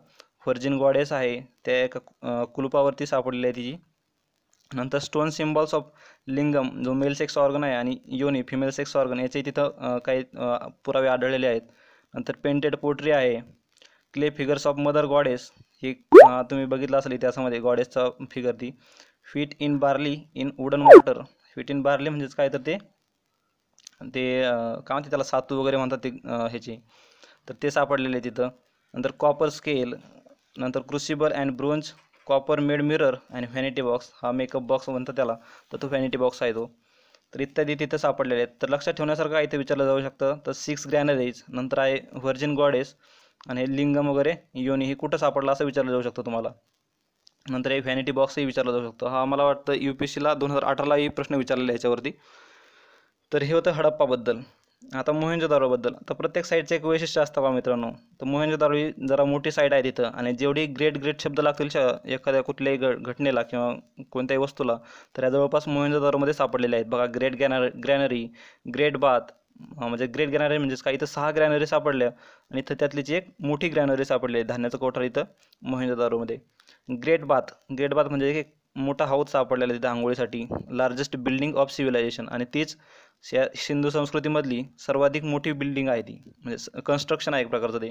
व्हर्जिन गॉडेस आहे त्या एका कुलुपावरती सापडलेली आहे तिची नंतर स्टोन सिम्बॉल्स ऑफ लिंगम जो मेल सेक्स ऑर्गन आहे आणि योनी फिमेल सेक्स ऑर्गन याचे तिथं काही पुरावे आढळलेले आहेत नंतर पेंटेड पोट्री आहे clay figures of mother goddess ही तुम्ही बघितलं असेल इतिहासामध्ये गॉडेसचा फिगर ती fit in barley in wooden water fit in barley म्हणजेच काय तर ते ते काय म्हणते त्याला सातू वगैरे म्हणतात ते ह्याचे तर ते सापडलेले तिथं नंतर कॉपर स्केल नंतर crucible and bronze copper made mirror आणि व्हॅनिटी बॉक्स हा मेकअप बॉक्स म्हणतात त्याला तर तो व्हॅनिटी बॉक्स आहे तो तर इत्यादी तिथं सापडलेले आहेत तर लक्षात ठेवण्यासारखं आहे विचारलं जाऊ शकतं तर सिक्स ग्रॅनरीज नंतर आहे व्हर्जिन गॉडेस आणि लिंगम वगैरे योनी हे कुठं सापडलं असं विचारलं जाऊ शकतं तुम्हाला नंतर एक व्हॅनिटी बॉक्सही विचारला जाऊ शकतो हा मला वाटतं यू पी सीला दोन हजार अठरालाही प्रश्न विचारलेला आहे याच्यावरती तर हे होतं हडप्पाबद्दल आता मोहेंजोदारोबद्दल तर प्रत्येक साईडचं एक वैशिष्ट्य असतं बा मित्रांनो तर मोहेंजोदारो ही जरा मोठी साईड आहे तिथं आणि जेवढी ग्रेट ग्रेट शब्द लागतील एखाद्या कुठल्याही घटनेला किंवा कोणत्याही वस्तूला तर या जवळपास मोहेंजोदारोमध्ये सापडलेले आहेत बघा ग्रेट ग्रॅनर ग्रॅनरी ग्रेट बाथ म्हणजे ग्रेट ग्रॅनरी म्हणजेच काय इथं सहा ग्रॅनरी सापडल्या आणि इथं त्यातली एक मोठी ग्रॅनरी सापडली आहे धान्याचं कोठार इथं मोहेंजोदारोमध्ये ग्रेट बाथ ग्रेट बाथ म्हणजे एक मोठा हाऊस सापडलेला तिथे आंघोळीसाठी लार्जेस्ट बिल्डिंग ऑफ सिव्हिलायझेशन आणि तीच सिंधू संस्कृतीमधली सर्वाधिक मोठी बिल्डिंग आहे ती म्हणजे कन्स्ट्रक्शन आहे एक प्रकारचं ते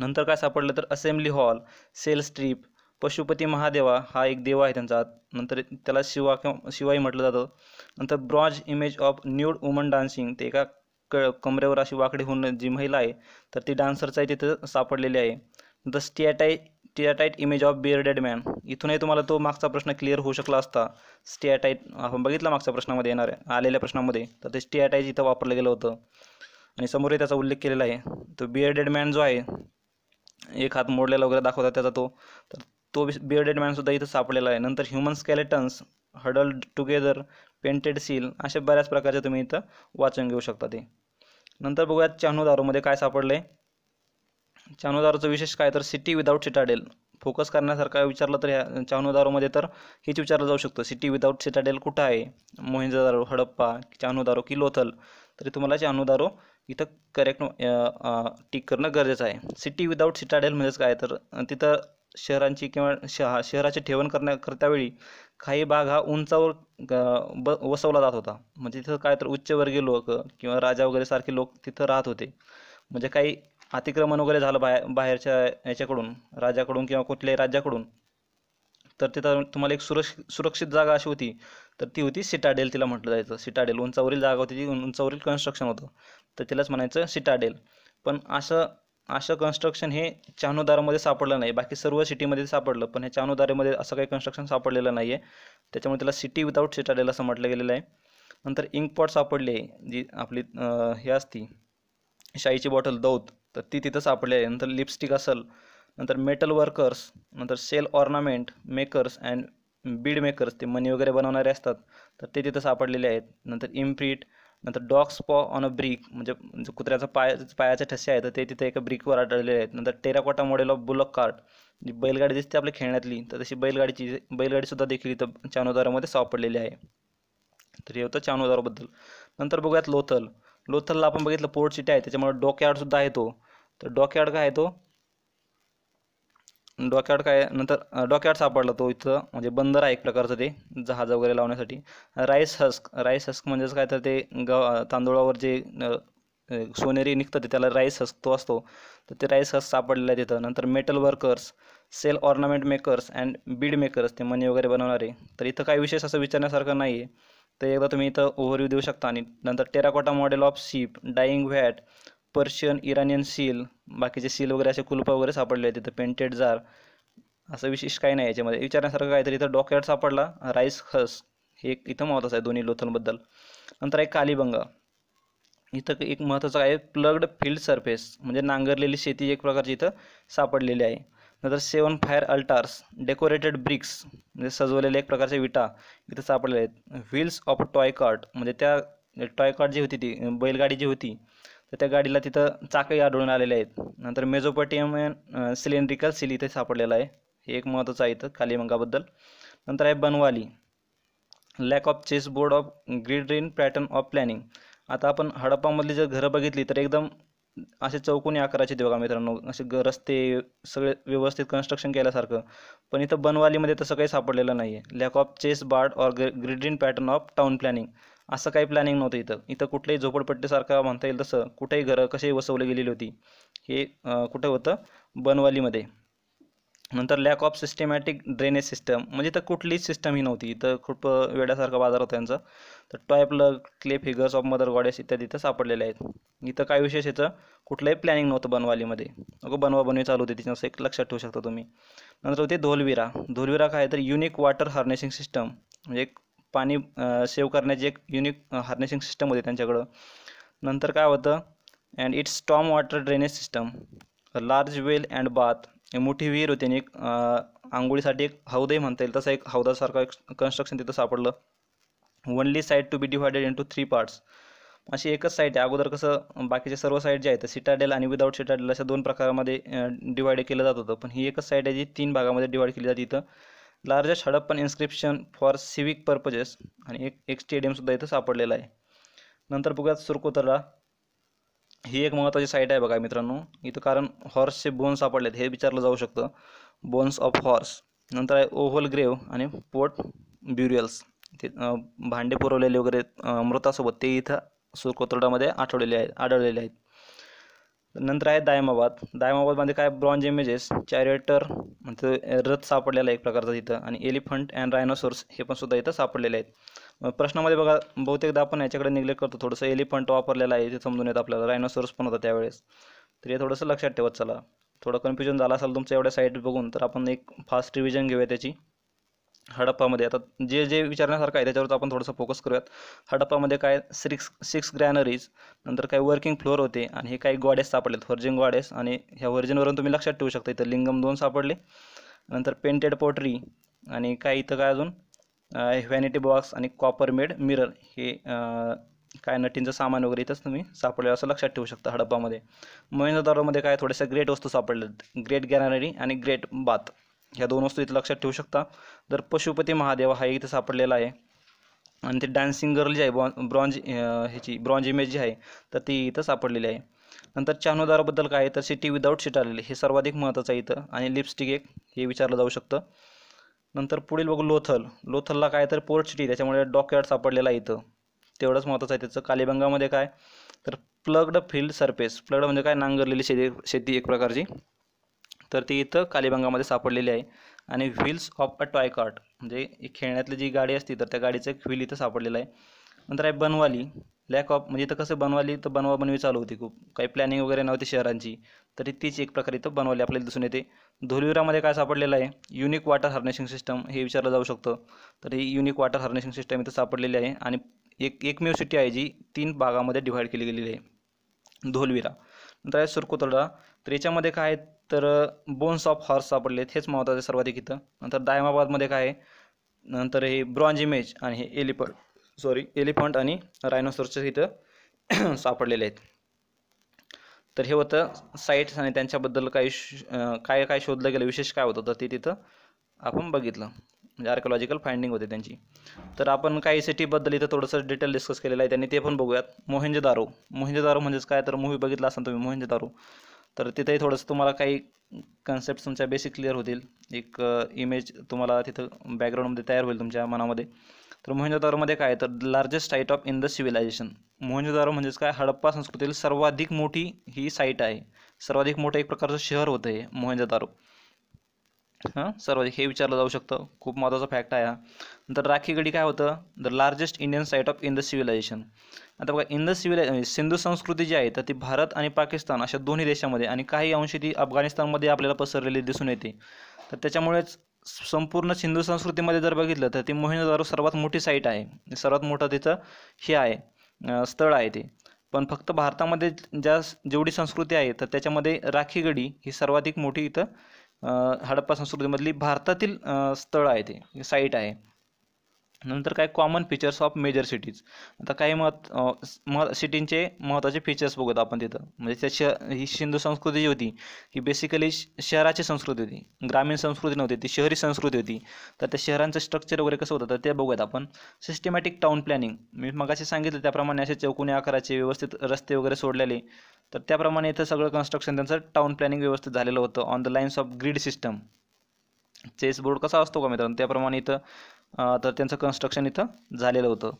नंतर काय सापडलं तर assembly hall cell strip Pashupati Mahadeva हा एक देव आहे त्यांचा नंतर त्याला शिवा किंवा शिवाई म्हटलं जातं नंतर bronze image of nude woman dancing ते एका क कमरेवर अशी वाकडी होऊन जी महिला आहे तर ती डान्सरचाही तिथं सापडलेली आहे नंतर स्टॅटाई steatite image of bearded man इथूनही तुम्हाला तो मागचा प्रश्न क्लिअर होऊ शकला असता स्टियाटाईट आपण बघितला मागच्या प्रश्नामध्ये येणार आलेल्या प्रश्नामध्ये तर ते स्टियाटाईट इथं वापरलं गेलं होतं आणि समोरही त्याचा उल्लेख केलेला आहे तो बियर्डेड मॅन जो आहे एक हात मोडलेला वगैरे दाखवता त्याचा तो तर तो बियर्डेड मॅनसुद्धा इथं सापडलेला आहे नंतर human skeletons huddle together painted seal अशा बऱ्याच प्रकारचे तुम्ही इथं वाचून घेऊ शकता ते नंतर बघूयात दारूमध्ये काय आहे चानोदारोचं विशेष काय तर सिटी विदाऊट सिटाडेल फोकस करण्यासारखा विचारलं तर ह्या चानोदारोमध्ये तर हेच विचारलं जाऊ शकतं सिटी विदाऊट सिटाडेल कुठं आहे मोहिंजदारो हडप्पा चानोदारो की लोथल तरी तुम्हाला चानोदारो इथं करेक्ट टिक करणं गरजेचं आहे सिटी विदाऊट सिटाडेल म्हणजेच काय तर तिथं शहरांची किंवा शहा शहराचे ठेवण वेळी काही भाग हा उंचावर ब वसवला जात होता म्हणजे तिथं काय तर उच्चवर्गीय लोक किंवा राजा वगैरे सारखे लोक तिथं राहत होते म्हणजे काही अतिक्रमण वगैरे झालं बाहेर बाहेरच्या याच्याकडून राजाकडून किंवा कुठल्याही राज्याकडून तर तिथं तुम्हाला एक सुरक्ष सुरक्षित जागा अशी होती तर ती होती सिटाडेल तिला म्हटलं जायचं सिटाडेल उंचावरील जागा होती ती उंचावरील कन्स्ट्रक्शन होतं तर तिलाच म्हणायचं सिटाडेल पण असं असं कन्स्ट्रक्शन हे चानुदारामध्ये सापडलं नाही बाकी सर्व सिटीमध्ये सापडलं पण हे चानोदारेमध्ये असं काही कन्स्ट्रक्शन सापडलेलं नाही आहे त्याच्यामुळे त्याला सिटी विदाऊट सिटाडेल असं म्हटलं गेलेलं आहे नंतर इंकपॉट सापडले जी आपली हे असती शाईची बॉटल दौत तर ती तिथं सापडली आहे नंतर लिपस्टिक असेल नंतर मेटल वर्कर्स नंतर shell ornament makers and bead makers ते मनी वगैरे बनवणारे असतात तर ते तिथं सापडलेले आहेत नंतर इम्प्रिट नंतर dog's paw on a brick म्हणजे कुत्र्याचा पाया पायाचे ठसे आहेत तर ते तिथे एका ब्रिकवर आढळलेले आहेत नंतर terracotta model of bullock cart जी बैलगाडी दिसते आपल्या खेळण्यातली तर तशी बैलगाडीची बैलगाडीसुद्धा देखील इथं चानोदारामध्ये सापडलेली आहे तर हे होतं चानोदाराबद्दल नंतर बघूयात लोथल लोथलला आपण बघितलं पोर्ट सिटी आहे त्याच्यामुळे सुद्धा आहे तो तर डॉकयार्ड काय आहे तो डॉकयार्ड काय नंतर डॉकयार्ड सापडला तो इथं म्हणजे बंदर आहे एक प्रकारचं ते जहाज वगैरे लावण्यासाठी राईस हस्क राईस हस्क म्हणजेच काय तर ते गव तांदूळावर जे सोनेरी निघतं ते त्याला राईस हस्क तो असतो तर ते राईस हस्क सापडलेलं आहे तिथं नंतर metal workers shell ornament makers and bead makers ते मनी वगैरे बनवणारे तर इथं काही विशेष असं विचारण्यासारखं नाही आहे तर एकदा तुम्ही इथं ओव्हरव्ह्यू देऊ शकता आणि नंतर terracotta model of ship dyeing vat Persian Iranian seal बाकीचे सील वगैरे असे कुलप वगैरे सापडले आहेत तिथं पेंटेड जार असं विशेष काही नाही याच्यामध्ये विचारण्यासारखं काय तर इथं डॉकयार्ड सापडला राईस हस हे एक इथं महत्त्वाचं आहे दोन्ही लोथलबद्दल नंतर एक कालीबंगा इथं एक महत्त्वाचं आहे प्लग्ड फील्ड सरफेस म्हणजे नांगरलेली शेती एक प्रकारची इथं सापडलेली आहे नंतर seven fire altars decorated bricks म्हणजे सजवलेले एक प्रकारचे विटा इथं सापडले आहेत व्हील्स ऑफ टॉय कार्ट म्हणजे त्या टॉय कार्ट जी होती ती बैलगाडी जी होती तर त्या गाडीला तिथं चाकही आढळून आलेले आहेत नंतर मेझोपोटेमियन सिलेंड्रिकल सिल इथे सापडलेला आहे हे एक महत्त्वाचं आहे इथं कालीमंगाबद्दल नंतर आहे Banawali lack of chess board of gridiron pattern of planning आता आपण हडप्पामधली जर घरं बघितली तर एकदम असे चौकोनी आकाराचे देऊ बघा मित्रांनो असे ग रस्ते सगळे व्यवस्थित कन्स्ट्रक्शन केल्यासारखं पण इथं बनवालीमध्ये तसं काही सापडलेलं नाही आहे lack of chess board or gridiron pattern of town planning असं काही प्लॅनिंग नव्हतं इथं इथं कुठल्याही झोपडपट्टीसारखा म्हणता येईल तसं कुठेही घरं कसे वसवले गेलेली होती हे कुठं होतं बनवालीमध्ये नंतर lack of systematic drainage system म्हणजे तर कुठलीच सिस्टम ही नव्हती इथं खूप वेड्यासारखा बाजार होता यांचा तर toy plough clay figures of mother goddess इत्यादी इथं सापडलेले आहेत इथं काय विशेष याचं कुठलंही प्लॅनिंग नव्हतं बनवालीमध्ये अगो बनवा बनवी चालू होती तिच्या एक लक्षात ठेवू शकता तुम्ही नंतर होते धोलविरा धोलविरा काय तर युनिक वॉटर हार्नेसिंग सिस्टम म्हणजे एक पाणी सेव्ह करण्याची एक युनिक हार्नेसिंग सिस्टम होती त्यांच्याकडं नंतर काय होतं and its storm water drainage system large well and bath मोठी विहीर होती आणि एक आंघोळीसाठी एक हौदही म्हणता येईल तसा एक हौदासारखा एक कन्स्ट्रक्शन तिथं सापडलं only site to be divided into three parts अशी एकच साईट आहे अगोदर कसं बाकीचे सर्व साईट जे आहेत सिटाडेल आणि विदाऊट सिटाडेल अशा दोन प्रकारामध्ये डिवाइड केलं जात होतं पण ही एकच साईट आहे जी तीन भागामध्ये डिवाइड केली जाते इथं largest Harappan inscription for civic purposes आणि एक एक स्टेडियमसुद्धा इथं सापडलेला आहे नंतर बघूयात सुरकोतरला ही एक महत्त्वाची साईट आहे बघा मित्रांनो इथं कारण हॉर्सचे बोन्स सापडलेत हे विचारलं जाऊ शकतं बोन्स ऑफ हॉर्स नंतर आहे ओव्हल ग्रेव आणि पोर्ट ब्युरियल्स ते भांडे पुरवलेले वगैरे मृतासोबत ते इथं सुरकोतरडामध्ये आठवलेले आहेत आढळलेले आहेत नंतर आहे दायमाबाद दायमाबादमध्ये काय ब्रॉन्ज इमेजेस म्हणजे रथ सापडलेला एक प्रकारचा तिथं आणि एलिफंट अँड रायनोसोर्स हे पण सुद्धा इथं सापडलेले आहेत प्रश्नामध्ये बघा बहुतेकदा आपण याच्याकडे निग्लेक्ट करतो थोडंसं एलिफंट वापरलेला आहे ते समजून येतं आपल्याला रायनोसोर्स पण होता त्यावेळेस तर हे थोडंसं लक्षात ठेवत चला थोडं कन्फ्युजन झालं असेल तुमचं एवढ्या साईड बघून तर आपण एक फास्ट रिव्हिजन घेऊया त्याची हडप्पामध्ये आता जे जे विचारण्यासारखं आहे त्याच्यावर आपण थोडंसं फोकस करूयात हडप्पामध्ये काय सिक्स सिक्स ग्रॅनरीज नंतर काही वर्किंग फ्लोअर होते आणि हे काही गॉडेस सापडलेत व्हर्जिंग गॉडेस आणि ह्या व्हर्जिनवरून तुम्ही लक्षात ठेवू शकता इथं लिंगम दोन सापडले नंतर पेंटेड पोटरी आणि काही इथं काय अजून व्हॅनिटी बॉक्स आणि कॉपर मेड मिरर हे काय नटींचं सामान वगैरे इथंच तुम्ही सापडलेलं असं लक्षात ठेवू शकता हडप्पामध्ये मोहिंदोदारोमध्ये काय थोड्याशा ग्रेट वस्तू सापडल्या ग्रेट गॅनरी आणि ग्रेट बात ह्या दोन वस्तू इथं लक्षात ठेवू शकता तर पशुपती महादेव हा इथं सापडलेला आहे आणि ते डान्सिंग गर्ल जी आहे ब्रॉन्ज ह्याची ब्रॉन्ज इमेज जी आहे तर ती इथं सापडलेली आहे नंतर चानोदाराबद्दल काय तर सिटी विदाऊट सीट आलेली हे सर्वाधिक महत्त्वाचं आहे इथं आणि लिपस्टिक एक हे विचारलं जाऊ शकतं नंतर पुढील बघू लोथल लोथलला काय तर पोर्ट सिटी त्याच्यामुळे डॉकयार्ड सापडलेला इथं तेवढंच महत्त्वाचं आहे त्याचं कालिबंगामध्ये काय तर प्लग्ड फील्ड सरफेस प्लग्ड म्हणजे काय नांगरलेली शेती शेती एक प्रकारची तर ती इथं कालिबंगामध्ये सापडलेली आहे आणि wheels of a toy cart म्हणजे खेळण्यातली जी गाडी असती तर त्या गाडीचं एक व्हील इथं सापडलेलं आहे नंतर आहे बनवाली लॅक ऑफ म्हणजे इथं कसं बनवाली तर बनवा बनवी चालू होती खूप काही प्लॅनिंग वगैरे नव्हती शहरांची तरी तीच एक प्रकारे इथं बनवली आपल्याला दिसून येते धोलविरामध्ये काय सापडलेलं आहे युनिक वॉटर हार्नेशिंग सिस्टम हे विचारलं जाऊ शकतं तर ही युनिक वॉटर हार्नेशिंग सिस्टम इथं सापडलेली आहे आणि एक एकमेव सिटी आहे जी तीन भागामध्ये डिव्हाइड केली गेलेली आहे धोलविरा नंतर आहे सुरकोतडा तर याच्यामध्ये काय आहे तर बोन्स ऑफ हॉर्स सापडलेत हेच महत्त्वाचे सर्वाधिक इथं नंतर दायमाबादमध्ये काय आहे नंतर हे ब्रॉन्ज इमेज आणि हे एलिफंट सॉरी एलिफंट आणि रायनोसोरचे इथं सापडलेले आहेत तर हे होतं साईट्स आणि त्यांच्याबद्दल काही काय काय शोधलं गेलं विशेष काय होतं तर ते तिथं आपण बघितलं म्हणजे आर्कोलॉजिकल फाइंडिंग होते त्यांची तर आपण काही सिटीबद्दल इथं थोडंसं डिटेल डिस्कस केलेलं आहे त्यांनी ते पण बघूयात मोहेंजदारो दारो म्हणजेच काय तर मूवी बघितला असाल तुम्ही दारो तर तिथंही थोडंसं तुम्हाला काही कन्सेप्ट तुमच्या बेसिक क्लिअर होतील एक इमेज तुम्हाला तिथं बॅकग्राऊंडमध्ये तयार होईल तुमच्या मनामध्ये तर मध्ये काय तर largest site of in the civilization Mohenjodaro म्हणजेच काय हडप्पा संस्कृतीतील सर्वाधिक मोठी ही साईट आहे सर्वाधिक मोठं एक प्रकारचं शहर होतं हे मोहेंजोदारो हां सर्वाधिक हे विचारलं जाऊ शकतं खूप महत्त्वाचा फॅक्ट आहे हा नंतर राखीगडी काय होतं the largest Indian site of in the civilization आता बघा इन द सिव्हिलाय सिंधू संस्कृती जी आहे तर ती भारत आणि पाकिस्तान अशा दोन्ही देशामध्ये आणि काही अंशी ती अफगाणिस्तानमध्ये आपल्याला पसरलेली दिसून येते तर त्याच्यामुळेच संपूर्ण सिंधू संस्कृतीमध्ये जर बघितलं तर ती दारू सर्वात मोठी साईट आहे सर्वात मोठं तिचं हे आहे स्थळ आहे ते पण फक्त भारतामध्ये ज्या जेवढी संस्कृती आहे तर त्याच्यामध्ये राखीगडी ही सर्वाधिक मोठी इथं हडप्पा संस्कृतीमधली भारतातील स्थळ आहे ते साईट आहे नंतर काय common features of major cities आता काही महत् मह सिटींचे महत्त्वाचे फीचर्स बघत आपण तिथं म्हणजे त्या श ही सिंधू संस्कृती जी होती ही बेसिकली शहराची संस्कृती होती ग्रामीण संस्कृती नव्हती ती शहरी संस्कृती होती तर त्या शहरांचं स्ट्रक्चर वगैरे कसं होतं तर ते बघूयात आपण सिस्टमॅटिक टाउन प्लॅनिंग मी मगाशी सांगितलं त्याप्रमाणे असे चौकोनी आकाराचे व्यवस्थित रस्ते वगैरे सोडलेले तर त्याप्रमाणे इथं सगळं कन्स्ट्रक्शन त्यांचं टाउन प्लॅनिंग व्यवस्थित झालेलं होतं on the lines of grid system chess board कसा असतो का मित्रांनो त्याप्रमाणे इथं तर त्यांचं कन्स्ट्रक्शन इथं झालेलं होतं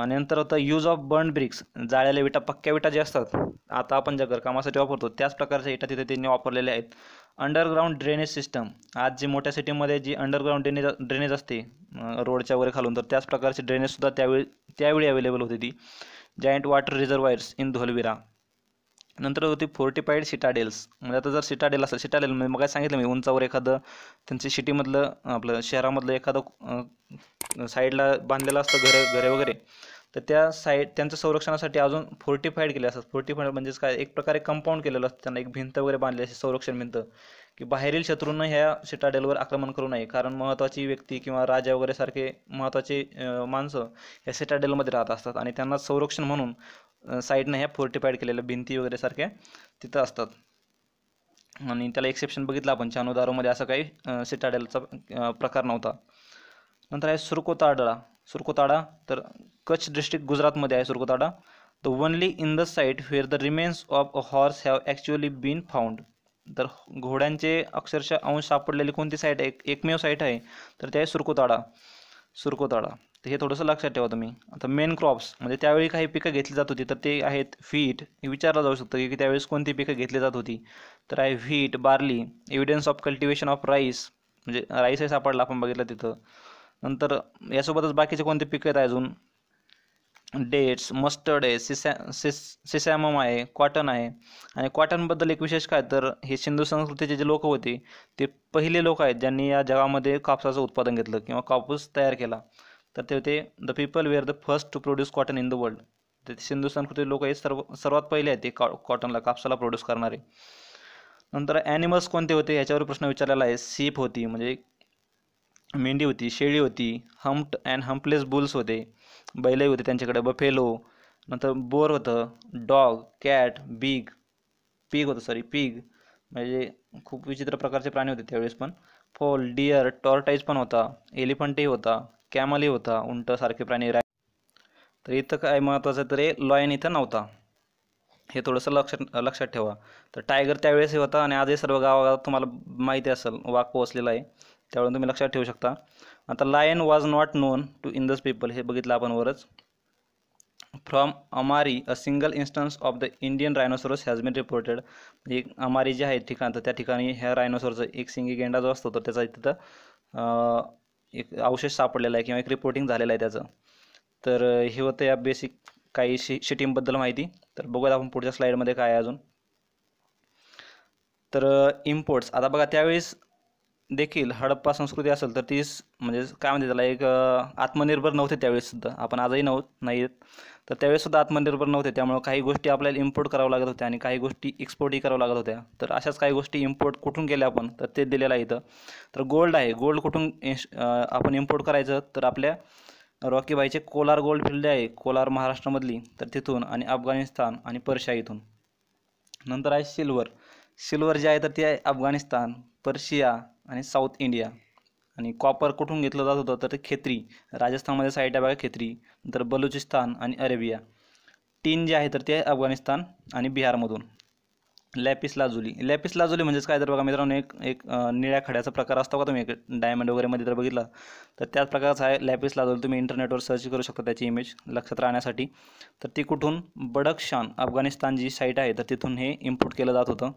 आणि नंतर होतं यूज ऑफ बर्न ब्रिक्स जाळ्याला विटा पक्क्या विटा ज्या असतात आता आपण ज्या घरकामासाठी वापरतो त्याच प्रकारच्या विटा तिथे त्यांनी वापरलेल्या आहेत अंडरग्राऊंड ड्रेनेज सिस्टम आज जी मोठ्या सिटीमध्ये जी अंडरग्राऊंड ड्रेनेज ड्रेनेज असते रोडच्या वगैरे खालून तर त्याच प्रकारची ड्रेनेजसुद्धा त्यावेळी त्यावेळी अवेलेबल होती ती giant water reservoirs in Dholavira नंतर होती फोर्टिफाईड सिटाडेल्स म्हणजे आता जर सिटाडेल असेल सिटाडेल म्हणजे मग काय सांगितलं मी उंचावर एखादं त्यांची सिटीमधलं आपलं शहरामधलं एखादं साईडला बांधलेलं असतं घरं घरे वगैरे तर त्या साईड त्यांचं संरक्षणासाठी अजून फोर्टिफाईड केले असतात फोर्टिफाईड म्हणजेच काय एक प्रकारे कंपाऊंड केलेलं असतं त्यांना एक भिंत वगैरे बांधली असते संरक्षण भिंत की बाहेरील शत्रूंना ह्या सिटाडेलवर आक्रमण करू नये कारण महत्त्वाची व्यक्ती किंवा राजा वगैरे सारखे महत्त्वाचे माणसं ह्या सिटाडेलमध्ये राहत असतात आणि त्यांना संरक्षण म्हणून साईडनं ह्या फोर्टिफाईड केलेल्या भिंती वगैरे सारख्या तिथं असतात आणि त्याला एक्सेप्शन बघितलं आपण चानोदारोमध्ये असं काही सिटाडेलचा प्रकार नव्हता नंतर आहे सुरकोताडा सुरकोताडा तर कच्छ डिस्ट्रिक्ट गुजरातमध्ये आहे Surkotada the only in the site where the remains of a horse have actually been found तर घोड्यांचे अक्षरशः अंश सापडलेली कोणती साईट आहे एकमेव साईट आहे तर ते आहे सुरकोताडा सुरकोताडा तर हे थोडंसं लक्षात ठेवा तुम्ही आता मेन क्रॉप्स म्हणजे त्यावेळी काही पिकं घेतली जात होती तर ते आहेत व्हीट हे विचारलं जाऊ शकतं की त्यावेळेस कोणती पिकं घेतली जात होती तर आहे wheat barley evidence of cultivation of rice म्हणजे राईस हे सापडला आपण बघितलं तिथं नंतर यासोबतच बाकीचे कोणते पिकं आहेत अजून डेट्स मस्टर्ड आहे सिसॅ सिस सिसॅमम आहे कॉटन आहे आणि कॉटनबद्दल एक विशेष काय तर हे सिंधू संस्कृतीचे जे लोक होते ते पहिले लोक आहेत ज्यांनी या जगामध्ये कापसाचं उत्पादन घेतलं किंवा कापूस तयार केला तर ते होते the people were the first to produce cotton in the world तर सिंधू लोक हे सर्व सर्वात पहिले आहेत ते कॉ कॉटनला कापसाला प्रोड्यूस करणारे नंतर ॲनिमल्स कोणते होते याच्यावर प्रश्न विचारलेला आहे सीप होती म्हणजे मेंढी होती शेळी होती हम्प्ट अँड हम्पलेस बुल्स होते बैलही होते त्यांच्याकडे बफेलो नंतर बोर होतं डॉग कॅट बीग पीग होतं सॉरी पीग म्हणजे खूप विचित्र प्रकारचे प्राणी होते त्यावेळेस पण फोल डिअर टॉर्टाईज पण होता एलिफंटही होता कॅमलही होता उंट सारखे प्राणी राय तर इथं काय महत्त्वाचं तर लॉयन इथं नव्हता हे थोडंसं लक्षात लक्षात ठेवा तर टायगर त्यावेळेसही होता आणि आजही सर्व गावागावात तुम्हाला माहिती असेल वाक पोहोचलेला आहे त्यावेळेस तुम्ही लक्षात ठेवू शकता आता lion was not known to in people हे बघितलं आपण वरच from Amri a single instance of the Indian rhinoceros has been reported एक अमारी जे आहे ठिकाण तर त्या ठिकाणी ह्या रायनोसोरचं एक सिंगी गेंडा जो असतो तर त्याचा तिथं एक अवशेष सापडलेला आहे किंवा एक रिपोर्टिंग झालेलं आहे त्याचं तर हे होतं या बेसिक काही शि शिटीमबद्दल माहिती तर बघूयात आपण पुढच्या स्लाईडमध्ये काय आहे अजून तर इम्पोर्ट्स आता बघा त्यावेळेस देखील हडप्पा संस्कृती असेल तर तीच म्हणजे काय म्हणते त्याला एक आत्मनिर्भर नव्हते त्यावेळेस सुद्धा आपण आजही नव्हत नाही तर सुद्धा आत्मनिर्भर नव्हते त्यामुळे काही गोष्टी आपल्याला इम्पोर्ट करावं लागत होत्या आणि काही गोष्टी एक्सपोर्टही कराव्या लागत होत्या तर अशाच काही गोष्टी इम्पोर्ट कुठून केल्या आपण तर ते दिलेलं इथं तर गोल्ड आहे गोल्ड कुठून आपण इम्पोर्ट करायचं तर आपल्या रॉकीबाईचे कोलार गोल्ड फिल्ड आहे कोलार महाराष्ट्रामधली तर तिथून आणि अफगाणिस्तान आणि पर्शिया इथून नंतर आहे सिल्वर सिल्वर जे आहे तर ते आहे अफगाणिस्तान पर्शिया आणि साऊथ इंडिया आणि कॉपर कुठून घेतलं जात होतं तर खेत्री राजस्थानमध्ये साईट आहे बघा खेत्री नंतर बलुचिस्तान आणि अरेबिया टीन जे आहे तर ते अफगाणिस्तान आणि बिहारमधून लॅपिस लाजुली लॅपिस लाजुली म्हणजेच काय तर बघा मित्रांनो एक एक निळ्या खड्याचा प्रकार असतो का तुम्ही एक डायमंड वगैरेमध्ये जर बघितला तर त्याच प्रकारचा आहे लॅपिस लाजुली तुम्ही इंटरनेटवर सर्च करू शकता त्याची इमेज लक्षात राहण्यासाठी तर ती कुठून बडकशान अफगाणिस्तान जी साईट आहे तर तिथून हे इम्पोर्ट केलं जात होतं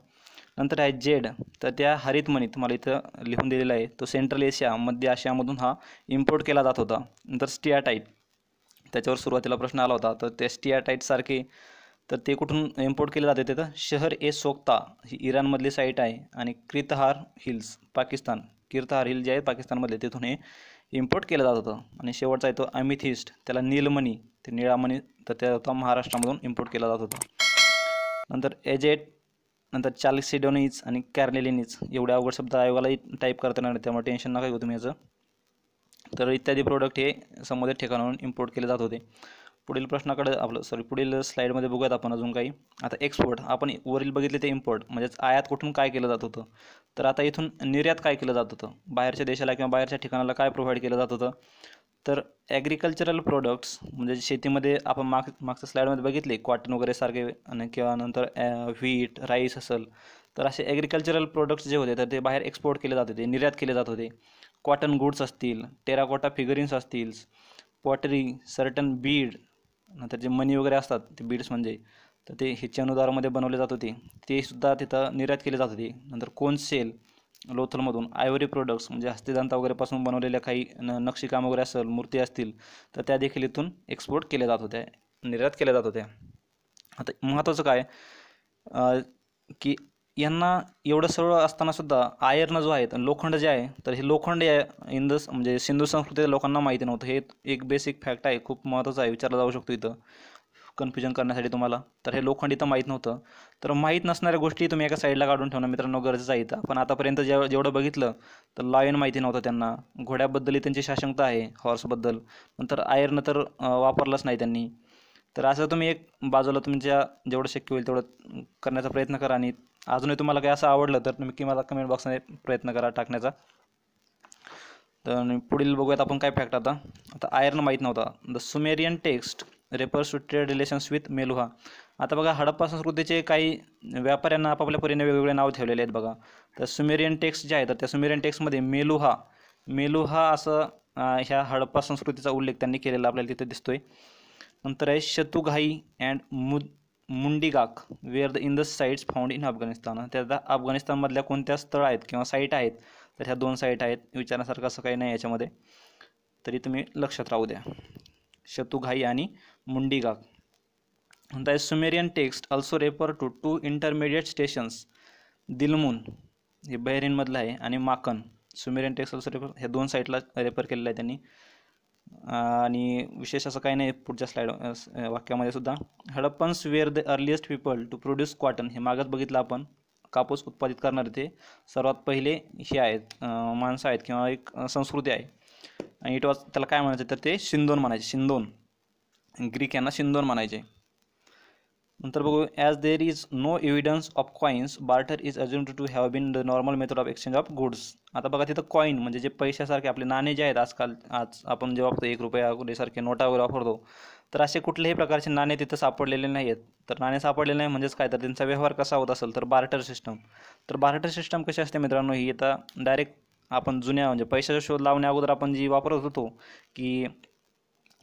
नंतर आहे जेड तर त्या हरित मणी तुम्हाला इथं लिहून दिलेला आहे तो सेंट्रल एशिया मध्य आशियामधून हा इम्पोर्ट केला जात होता नंतर स्टियाटाईट त्याच्यावर सुरुवातीला प्रश्न आला होता तर त्या स्टियाटाईटसारखे तर ते कुठून इम्पोर्ट केले जाते तर शहर ए सोक्ता ही इराणमधली साईट आहे आणि क्रितहार हिल्स पाकिस्तान किर्तहार हिल्स जे आहे पाकिस्तानमधले तिथून हे इम्पोर्ट केलं जात होतं आणि शेवटचा येतो अमिथिस्ट त्याला नीलमणी ते निळामणी तर त्या होता महाराष्ट्रामधून इम्पोर्ट केला जात होता नंतर एजेट नंतर चार्ल्स सिडोनीच आणि कॅर्लेलिनीज एवढ्या अवघड शब्द आयोगाला टाईप करता येणार त्यामुळे टेन्शन नका घेऊ तुम्ही याचं तर इत्यादी प्रोडक्ट हे संबंधित ठिकाणाहून इम्पोर्ट केले जात होते पुढील प्रश्नाकडे आपलं सॉरी पुढील स्लाईडमध्ये बघूयात आपण अजून काही आता एक्सपोर्ट आपण वरील बघितले ते इम्पोर्ट म्हणजेच आयात कुठून काय केलं जात होतं तर आता इथून निर्यात काय केलं जात होतं बाहेरच्या देशाला किंवा बाहेरच्या ठिकाणाला काय प्रोव्हाइड केलं जात होतं तर ॲग्रिकल्चरल प्रोडक्ट्स म्हणजे शेतीमध्ये आपण माग मागच्या स्लाईडमध्ये बघितले कॉटन वगैरे सारखे आणि किंवा नंतर व्हीट राईस असेल तर असे ॲग्रिकल्चरल प्रोडक्ट्स जे होते तर ते बाहेर एक्सपोर्ट केले जात होते निर्यात केले जात होते कॉटन गुड्स असतील टेराकोटा फिगरिन्स असतील पॉटरी सर्टन बीड नंतर जे मनी वगैरे असतात ते बीड्स म्हणजे तर ते हिच्या अनुदारामध्ये बनवले जात होते ते सुद्धा तिथं निर्यात केले जात होते नंतर कोन सेल लोथलमधून आयवरी प्रोडक्ट्स म्हणजे हस्तिदांता वगैरेपासून बनवलेल्या काही न नक्षीकाम वगैरे असेल मूर्ती असतील तर त्या देखील इथून एक्सपोर्ट केल्या जात होत्या निर्यात केल्या जात होत्या आता महत्त्वाचं काय की यांना एवढं सर्व असतानासुद्धा आयर्न जो आहे लोखंड जे आहे तर हे लोखंड या इंद म्हणजे सिंधू संस्कृतीच्या लोकांना माहिती नव्हतं हे एक बेसिक फॅक्ट आहे खूप महत्त्वाचं आहे विचारला जाऊ शकतो इथं कन्फ्युजन करण्यासाठी तुम्हाला तर हे लोखंड इथं माहीत नव्हतं तर माहीत नसणाऱ्या गोष्टी तुम्ही एका साईडला काढून ठेवणं मित्रांनो गरजेचं आहे पण आतापर्यंत जेव जेवढं बघितलं तर लायन माहिती नव्हतं त्यांना घोड्याबद्दलही त्यांची शाशंकता आहे हॉर्सबद्दल नंतर आयर्न तर वापरलंच नाही त्यांनी तर असं तुम्ही एक बाजूला तुमच्या जेवढं शक्य होईल तेवढं करण्याचा प्रयत्न करा आणि अजूनही तुम्हाला काही असं आवडलं तर तुम्ही किंवा कमेंट बॉक्समध्ये प्रयत्न करा टाकण्याचा तर पुढील बघूयात आपण काय फॅक्ट आता आता आयर्न माहीत नव्हता the Sumerian text refer to relations with Meluhha आता बघा हडप्पा संस्कृतीचे काही व्यापाऱ्यांना आपापल्या वेगवेगळे नाव ठेवलेले आहेत बघा तर सुमेरियन टेक्स्ट जे आहे तर त्या सुमेरियन टेक्स्टमध्ये मेलुहा मेलुहा असं ह्या हडप्पा संस्कृतीचा उल्लेख त्यांनी केलेला आपल्याला तिथे दिसतोय नंतर आहे शतुघाई अँड मु Mundigak were the in the sites found in Afghanistan त्याचा अफगाणिस्तानमधल्या कोणत्या स्थळ आहेत किंवा साईट आहेत तर ह्या दोन साईट आहेत विचारण्यासारखं असं काही नाही याच्यामध्ये तरी तुम्ही लक्षात राहू द्या शतुघाई आणि म्हणता The Sumerian text also refer to to intermediate stations Dilmun हे बहरीनमधलं आहे आणि Makan Sumerian text also refer हे दोन साईडला रेफर केलेलं आहे त्यांनी आणि विशेष असं काही नाही पुढच्या स्लाइड वाक्यामध्ये सुद्धा Harappans were the earliest people to produce cotton हे मागच बघितलं आपण कापूस उत्पादित करणारे ते सर्वात पहिले हे आहेत माणसं आहेत किंवा एक संस्कृती आहे आणि इट वॉज त्याला काय म्हणायचं तर ते शिंदोन म्हणायचे शिंदोन ग्रीक यांना शिंदोन म्हणायचे नंतर बघू as there is no evidence of coins barter is assumed to have been the normal method of exchange of goods आता बघा तिथं कॉईन म्हणजे जे पैशासारखे आपले नाणे जे आहेत आजकाल आज आपण जे वापरतो एक रुपया सारखे नोटा वगैरे वापरतो तर असे कुठल्याही प्रकारचे नाणे तिथं सापडलेले नाही आहेत तर नाणे सापडलेले नाही म्हणजेच काय तर त्यांचा व्यवहार कसा होत असेल तर बार्टर सिस्टम तर बार्टर सिस्टम कशी असते मित्रांनो ही आता डायरेक्ट आपण जुन्या म्हणजे पैशाचा शोध लावण्या अगोदर आपण जी वापरत होतो की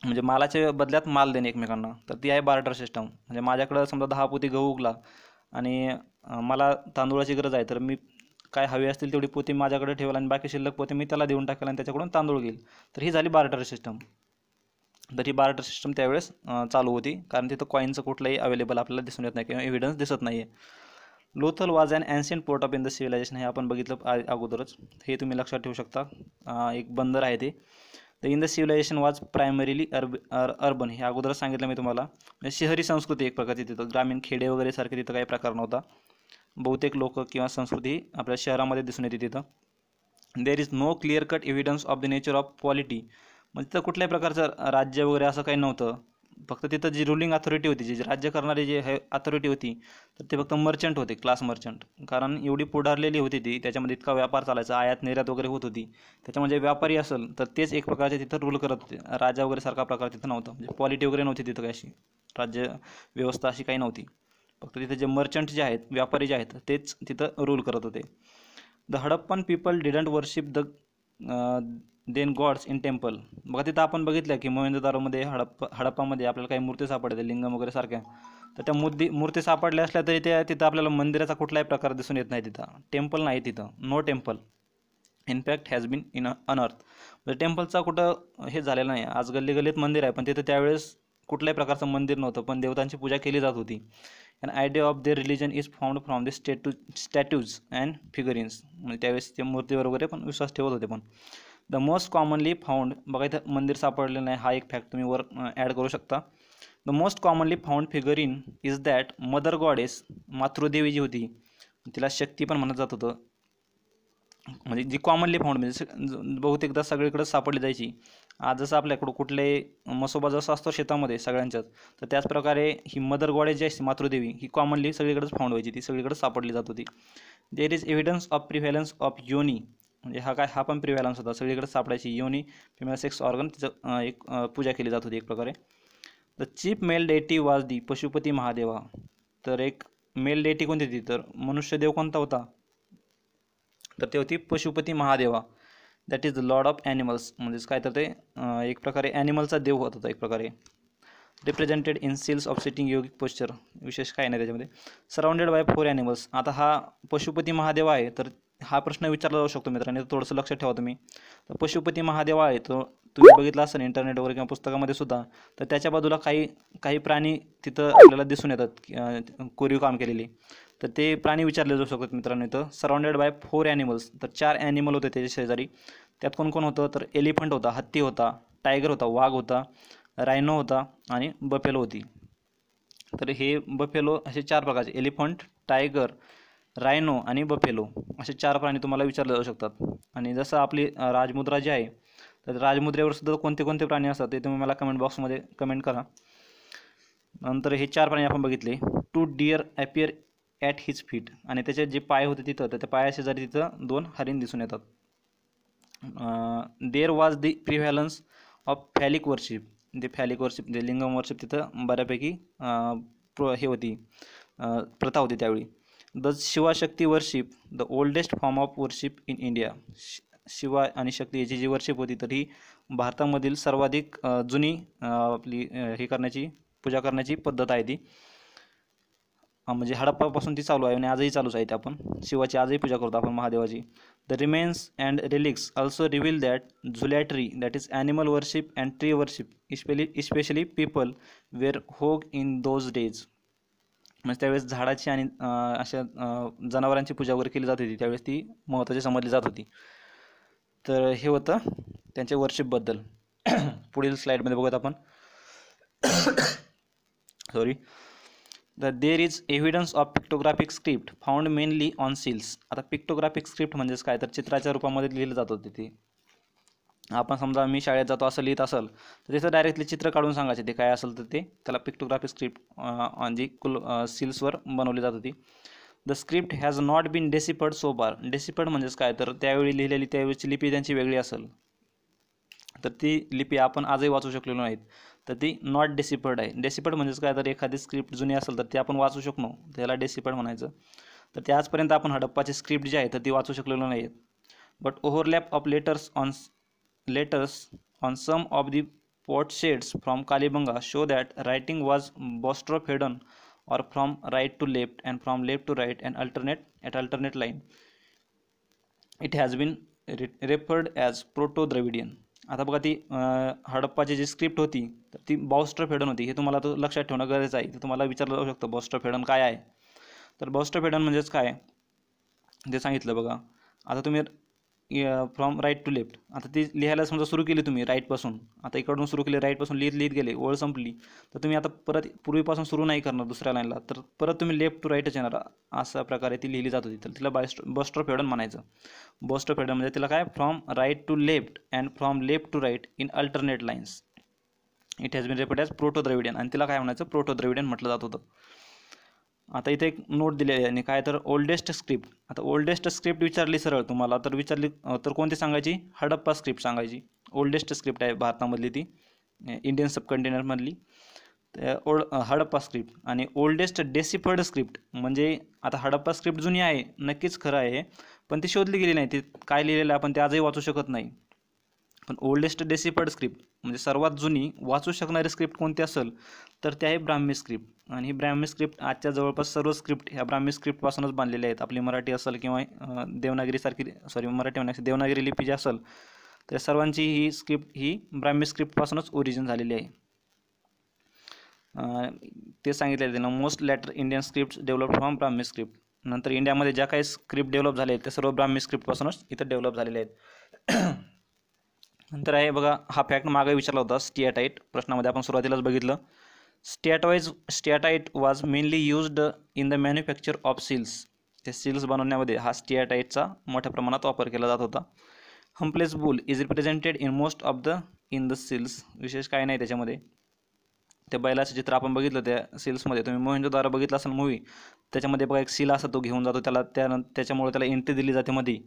म्हणजे मालाच्या बदल्यात माल देणे एकमेकांना तर ती आहे बार्टर सिस्टम म्हणजे माझ्याकडं समजा दहा पोती गहू उगला आणि मला तांदुळाची गरज आहे तर मी काय हवी असतील तेवढी पोती माझ्याकडे ठेवला आणि बाकी शिल्लक पोती मी त्याला देऊन टाकेल आणि त्याच्याकडून तांदूळ घेईल तर ही झाली बार्टर सिस्टम तर ही बार्टर सिस्टम त्यावेळेस चालू होती कारण तिथं कॉईनचं कुठलंही अवेलेबल आपल्याला दिसून येत नाही किंवा एव्हिडन्स दिसत नाही आहे Lothal was and ancient port of in the civilization हे आपण बघितलं अगोदरच हे तुम्ही लक्षात ठेवू शकता एक बंदर आहे ते द इंद सिव्हिलायझेशन वाज प्रायमरीली अर्ब अर्बन हे अगोदर सांगितलं मी तुम्हाला म्हणजे शहरी संस्कृती एक प्रकारची तिथं ग्रामीण खेडे वगैरे सारखे तिथं काही प्रकार नव्हता बहुतेक लोक किंवा संस्कृती आपल्या शहरामध्ये दिसून येते तिथं there is no clear cut evidence of the nature of quality म्हणजे तिथं कुठल्याही प्रकारचं राज्य वगैरे असं काही नव्हतं फक्त तिथं जी रुलिंग अथॉरिटी होती जी राज्य करणारी जी अथॉरिटी होती तर ते फक्त मर्चंट होते क्लास मर्चंट कारण एवढी पुढारलेली होती ती त्याच्यामध्ये इतका व्यापार चालायचा आयात निर्यात वगैरे होत होती त्याच्यामध्ये व्यापारी असेल तर तेच एक प्रकारचे तिथं रूल करत होते राजा वगैरे सारखा प्रकार तिथं नव्हता म्हणजे पॉलिटी वगैरे नव्हती तिथं काही अशी राज्य व्यवस्था अशी काही नव्हती फक्त तिथे जे मर्चंट जे आहेत व्यापारी जे आहेत तेच तिथं रूल करत होते the Harappan people didn't worship the then gods in temple बघा तिथं आपण बघितलं की दारोमध्ये हडप हडप्पामध्ये आपल्याला काही मूर्ती सापडल्या लिंगम वगैरे सारख्या तर त्या मूर्ती मूर्ती सापडल्या असल्या तरी त्या तिथं आपल्याला मंदिराचा कुठलाही प्रकार दिसून येत नाही तिथं टेम्पल नाही तिथं no temple in fact has been in unearth म्हणजे टेम्पलचा कुठं हे झालेलं नाही आज गल्ली गल्लीत मंदिर आहे पण तिथं त्यावेळेस कुठल्याही प्रकारचं मंदिर नव्हतं पण देवतांची पूजा केली जात होती and idea of their religion is found from the statue statues and figurines म्हणजे त्यावेळेस ते मूर्तीवर वगैरे पण विश्वास ठेवत होते पण द मोस्ट कॉमनली फाउंड बघा इथं मंदिर सापडलेलं नाही हा एक फॅक्ट तुम्ही वर ॲड करू शकता the most commonly found figure in is that mother goddess मातृदेवी जी होती तिला शक्ती पण म्हणत जात होतं म्हणजे जी कॉमनली फाउंड म्हणजे बहुतेकदा सगळीकडे सापडली जायची आज जसं आपल्याकडं कुठले मसोबा जसा असतो शेतामध्ये सगळ्यांच्याच तर त्याचप्रकारे ही मदर गॉडेस जी असते मातृदेवी ही कॉमनली सगळीकडेच फाउंड व्हायची ती सगळीकडे सापडली जात होती there is evidence of prevalence of yoni म्हणजे हा काय हा पण प्रिव्हॅलन्स होता सगळीकडे सापडायची योनी फिमेल सेक्स ऑर्गन तिचं एक पूजा केली जात होती एक प्रकारे द चीप मेल डेटी वाज दी पशुपती महादेवा तर एक मेल डेटी कोणती होती तर मनुष्यदेव कोणता होता तर ते होती Pashupati Mahadeva that is the lord of animals म्हणजेच काय तर ते एक प्रकारे ॲनिमलचा देव होत होता एक प्रकारे represented in seals of sitting yogic posture विशेष काय नाही त्याच्यामध्ये सराउंडेड बाय फोर ॲनिमल्स आता हा पशुपती महादेव आहे तर हा प्रश्न विचारला जाऊ शकतो मित्रांनो थोडंसं लक्ष ठेवा तुम्ही तर पशुपती महादेव आहे तो तुम्ही बघितला असेल इंटरनेटवर किंवा पुस्तकामध्ये सुद्धा तर त्याच्या बाजूला काही काही प्राणी तिथं आपल्याला दिसून येतात कोरीव काम केलेली तर ते प्राणी विचारले जाऊ शकतात मित्रांनो इथं सराउंडेड बाय फोर ॲनिमल्स तर चार ॲनिमल होते त्याच्या शेजारी त्यात कोण कोण होतं तर एलिफंट होता हत्ती होता टायगर होता वाघ होता रायनो होता आणि बफेलो होती तर हे बफेलो असे चार प्रकारचे एलिफंट टायगर रायनो आणि बफेलो असे चार प्राणी तुम्हाला विचारले जाऊ शकतात आणि जसं आपली राजमुद्रा जी आहे तर राजमुद्रेवर सुद्धा कोणते कोणते प्राणी असतात ते तुम्ही मला कमेंट बॉक्समध्ये कमेंट करा नंतर हे चार प्राणी आपण बघितले two deer appear at his feet आणि त्याचे जे पाय होते तिथं तर त्या पायाशेजारी तिथं दोन हरिण दिसून येतात there was the prevalence of phallic worship जे फॅलिक वर्शिप जे लिंगम वर्शिप तिथं बऱ्यापैकी प्र हे होती प्रथा होती त्यावेळी the Shivashakti worship the oldest form of worship in India Shiva आणि शक्ती याची जी वर्शिप होती तर ही भारतामधील सर्वाधिक जुनी आपली हे करण्याची पूजा करण्याची पद्धत आहे ती म्हणजे हडप्पापासून ती चालू आहे आणि आजही चालूच आहे ती आपण शिवाची आजही पूजा करतो आपण महादेवाची the remains and relics also reveal that zoolatry that is animal worship and tree worship especially especially peepal were hog in those days म्हणजे त्यावेळेस झाडाची आणि अशा जनावरांची पूजा वगैरे केली जात होती त्यावेळेस ती महत्त्वाची समजली जात होती तर हे होतं त्यांच्या वर्षिपबद्दल पुढील स्लाईडमध्ये बघूयात आपण sorry the there is evidence of pictographic script found mainly on seals आता पिक्टोग्राफिक स्क्रिप्ट म्हणजेच काय तर चित्राच्या रूपामध्ये लिहिलं जात होते ते आपण समजा मी शाळेत जातो असं लिहित असेल तर तिथं डायरेक्टली चित्र काढून सांगायचे ते काय असेल तर ते त्याला पिक्टोग्राफी स्क्रिप्ट ऑन जी कुल सिल्सवर बनवली जात होती the script has not been deciphered so far म्हणजेच काय तर त्यावेळी लिहिलेली त्यावेळीची लिपी त्यांची वेगळी असेल तर ती लिपी आपण आजही वाचू शकलेलो नाहीत तर ती नॉट डेसिपर्ड आहे डेसिपर्ड म्हणजेच काय तर एखादी स्क्रिप्ट जुनी असेल तर ती आपण वाचू शकलो त्याला डेसिपर्ड म्हणायचं तर त्याचपर्यंत आपण हडप्पाची स्क्रिप्ट जी आहे तर ती वाचू शकलेलो नाही but overlap of letters on letters on some of the from from Kalibanga show that writing was bostrophedon or from right to left and from left to right and alternate at alternate line. It has been re referred as Proto-Dravidian. आता बघा ती हडप्पाची जी स्क्रिप्ट होती तर ती बॉस्ट्रोफेडन होती हे तुम्हाला तो लक्षात ठेवणं गरजेचं आहे तर तुम्हाला विचारलं जाऊ शकतं बॉस्ट्रोफेडन काय आहे तर बॉस्ट्रोफेडन म्हणजेच काय ते सांगितलं बघा आता तुम्ही फ्रॉम राईट टू लेफ्ट आता ती लिहायला समजा सुरू केली तुम्ही राईटपासून आता इकडून सुरू केली राईटपासून लिहित लिहित गेले ओळ संपली तर तुम्ही आता परत पूर्वीपासून सुरू नाही करणार दुसऱ्या लाईनला तर परत तुम्ही लेफ्ट टू राईटच येणार असा प्रकारे ती लिहिली जात होती तर तिला बायस्ट बस स्टॉप म्हणायचं बस्टर फेडन म्हणजे तिला काय from right to left and from left to right in alternate lines it has been referred as proto Dravidian आणि तिला काय म्हणायचं प्रोटो द्रविडियन म्हटलं जात होतं आता इथे एक नोट दिले आहे आणि काय तर ओल्डेस्ट स्क्रिप्ट आता ओल्डेस्ट स्क्रिप्ट विचारली सरळ तुम्हाला तर विचारली तर कोणती सांगायची हडप्पा स्क्रिप्ट सांगायची ओल्डेस्ट स्क्रिप्ट आहे भारतामधली ती इंडियन सबकंटेनरमधली ओल्ड हडप्पा स्क्रिप्ट आणि ओल्डेस्ट डेसिफर्ड स्क्रिप्ट म्हणजे आता हडप्पा स्क्रिप्ट जुनी आहे नक्कीच खरं आहे पण ती शोधली गेली नाही ती काय लिहिलेलं आपण ते आजही वाचू शकत नाही पण ओल्डेस्ट डेसिफर्ड स्क्रिप्ट म्हणजे सर्वात जुनी वाचू शकणारी स्क्रिप्ट कोणती असेल तर ते आहे ब्राह्मी स्क्रिप्ट आणि ही ब्राह्मी स्क्रिप्ट आजच्या जवळपास सर्व स्क्रिप्ट ह्या ब्राह्मी स्क्रिप्टपासूनच बांधलेल्या आहेत आपली मराठी असेल किंवा देवनागरीसारखी सॉरी मराठी म्हणायची देवनागरी लिपी जी असेल तर सर्वांची ही स्क्रिप्ट ही ब्राह्मी स्क्रिप्टपासूनच ओरिजिन झालेली आहे ते सांगितले त्यांना most later Indian script develop from Brahmi script नंतर इंडियामध्ये ज्या काही स्क्रिप्ट डेव्हलप झाले आहेत त्या सर्व ब्राह्मी स्क्रिप्टपासूनच इथं डेव्हलप झालेले आहेत नंतर आहे बघा हा फॅक्ट मागे विचारला होता स्टियाटाईट प्रश्नामध्ये आपण सुरुवातीलाच बघितलं स्टियाटवाईज steatite was mainly used in the manufacture of seals ते सील्स बनवण्यामध्ये हा स्टियाटाईटचा मोठ्या प्रमाणात वापर केला जात होता humpless bull is represented in most of the in the seals विशेष काय नाही त्याच्यामध्ये त्या बैलाचं चित्र आपण बघितलं त्या सील्समध्ये तुम्ही द्वारा बघितला असेल मूवी त्याच्यामध्ये बघा एक सील असा तो घेऊन जातो त्याला त्यानंतर त्याच्यामुळे त्याला एंट्री दिली जाते मध्ये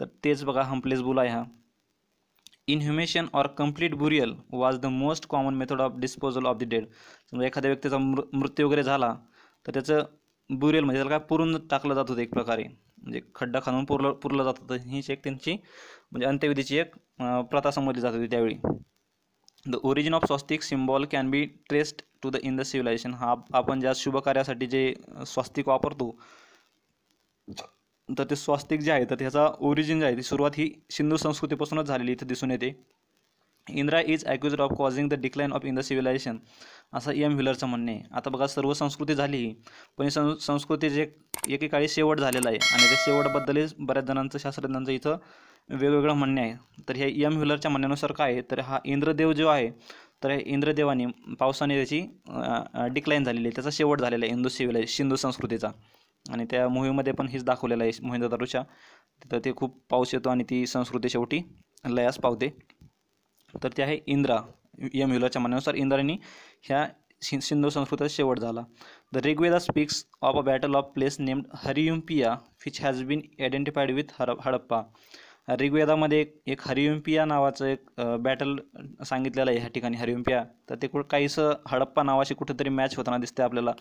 तर तेच बघा हम्प्लेस बुल आहे हा inhumation or complete burial was the most common method of disposal of the dead समजा एखाद्या व्यक्तीचा मृ मृत्यू वगैरे झाला तर त्याचं बुरियल म्हणजे त्याला काय पुरून टाकलं जात होतं एक प्रकारे म्हणजे खड्डा खाणून पुरलं पुरलं जात होतं हीच एक त्यांची म्हणजे अंत्यविधीची एक प्रथा समजली जात होती त्यावेळी the origin of swastika symbol can be traced to the in the civilisation हा आपण ज्या शुभकार्यासाठी जे स्वस्तिक वापरतो तर ते स्वास्तिक जे आहे तर त्याचा ओरिजिन जे आहे ती सुरुवात ही सिंधू संस्कृतीपासूनच झालेली इथं दिसून येते Indra is accuser of causing the decline of Indus civilisation असं एम e व्हिलरचं म्हणणे आहे आता बघा सर्व संस्कृती झाली पण सं संस्कृती जे एकेकाळी शेवट झालेला आहे आणि त्या शेवटबद्दलच बऱ्याच जणांचं शास्त्रज्ञांचं इथं वेगवेगळं म्हणणे आहे तर हे एम e व्हिलरच्या म्हणण्यानुसार काय आहे तर हा इंद्रदेव जो आहे तर इंद्रदेवाने पावसाने त्याची डिक्लाईन झालेली आहे त्याचा शेवट झालेला आहे हिंदू सिव्हिलाय सिंधू संस्कृतीचा आणि त्या मूवीमध्ये पण हेच दाखवलेलं आहे मोहिंदा दारूच्या तिथं ते खूप पाऊस येतो आणि ती संस्कृती शेवटी लयास पावते तर ते आहे इंद्रा या म्युलरच्या म्हणण्यानुसार इंद्रानी ह्या सिंधू संस्कृतीचा शेवट झाला the Rigveda speaks of a battle of place named Hariyupiya which has been identified with हर हडप्पा ऋग्वेदामध्ये एक एक नावाचं एक बॅटल सांगितलेलं आहे ह्या ठिकाणी हरियुम्पिया तर ते कुठं काहीसं हडप्पा नावाशी कुठेतरी मॅच होताना दिसते आपल्याला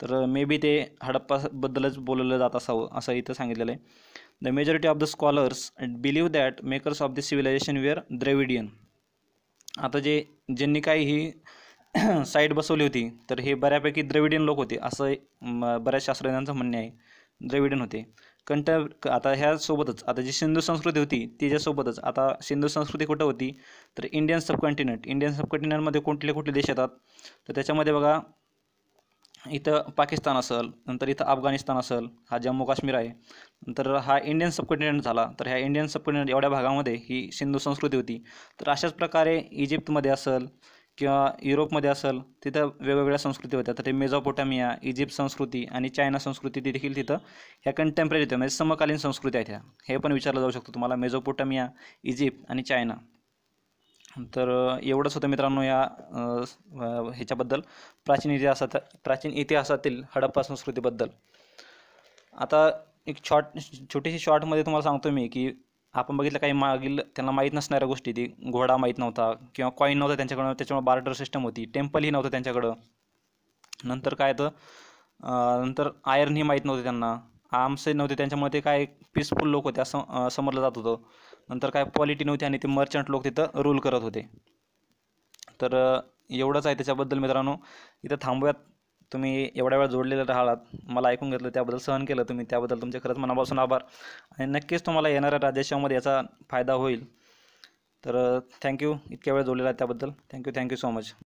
तर मे बी ते हडप्पाबद्दलच बोललं जात असावं असं इथं सांगितलेलं आहे the majority of the scholars believe that makers of the civilisation were Dravidian आता जे ज्यांनी काही ही साईट बसवली होती तर हे बऱ्यापैकी द्रविडियन लोक होते असं बऱ्याच शास्त्रज्ञांचं म्हणणे आहे द्रविडियन होते कंट आता ह्यासोबतच आता जी सिंधू संस्कृती होती तिच्यासोबतच आता सिंधू संस्कृती कुठं होती तर इंडियन सबकॉन्टिनेंट इंडियन सबकॉन्टिनेंटमध्ये कुठले कुठले देश येतात तर त्याच्यामध्ये बघा इथं पाकिस्तान असेल नंतर इथं अफगाणिस्तान असेल हा जम्मू काश्मीर आहे नंतर हा इंडियन सबकॉन्टिनेंट झाला तर ह्या इंडियन सबकॉन्टिनेंट एवढ्या भागामध्ये ही सिंधू संस्कृती होती तर अशाच प्रकारे इजिप्तमध्ये असेल किंवा युरोपमध्ये असेल तिथं वेगवेगळ्या संस्कृती होत्या तर ते मेझोपोटामिया इजिप्त संस्कृती आणि चायना संस्कृती ती देखील तिथं ह्या कंटेम्पररी होत्या म्हणजे समकालीन संस्कृती आहेत ह्या हे पण विचारलं जाऊ शकतो तुम्हाला मेझोपोटामिया इजिप्त आणि चायना तर एवढंच होतं मित्रांनो या ह्याच्याबद्दल प्राचीन इतिहासात प्राचीन इतिहासातील हडप्पा संस्कृतीबद्दल आता एक शॉर्ट छोटीशी शॉर्टमध्ये तुम्हाला सांगतो मी की आपण बघितलं काही मागील त्यांना माहीत नसणाऱ्या गोष्टी ती घोडा माहीत नव्हता किंवा कॉईन नव्हता त्यांच्याकडं त्याच्यामुळे बार्टर सिस्टम होती टेम्पलही नव्हतं त्यांच्याकडं नंतर काय तर नंतर आयर्नही माहीत नव्हते त्यांना आर्म्सही नव्हते त्यांच्यामुळे ते काय पीसफुल लोक होते असं समजलं जात होतं नंतर काय पॉलिटी नव्हती आणि ते मर्चंट लोक तिथं रूल करत होते तर एवढंच आहे त्याच्याबद्दल मित्रांनो इथं थांबूयात तुम्ही एवढ्या वेळ जोडलेले राहालात मला ऐकून घेतलं त्याबद्दल सहन केलं तुम्ही त्याबद्दल तुमच्या खरंच मनापासून आभार आणि नक्कीच तुम्हाला येणाऱ्या राजेशामध्ये याचा फायदा होईल तर थँक्यू इतक्या वेळ जोडलेला त्याबद्दल थँक्यू थँक्यू सो मच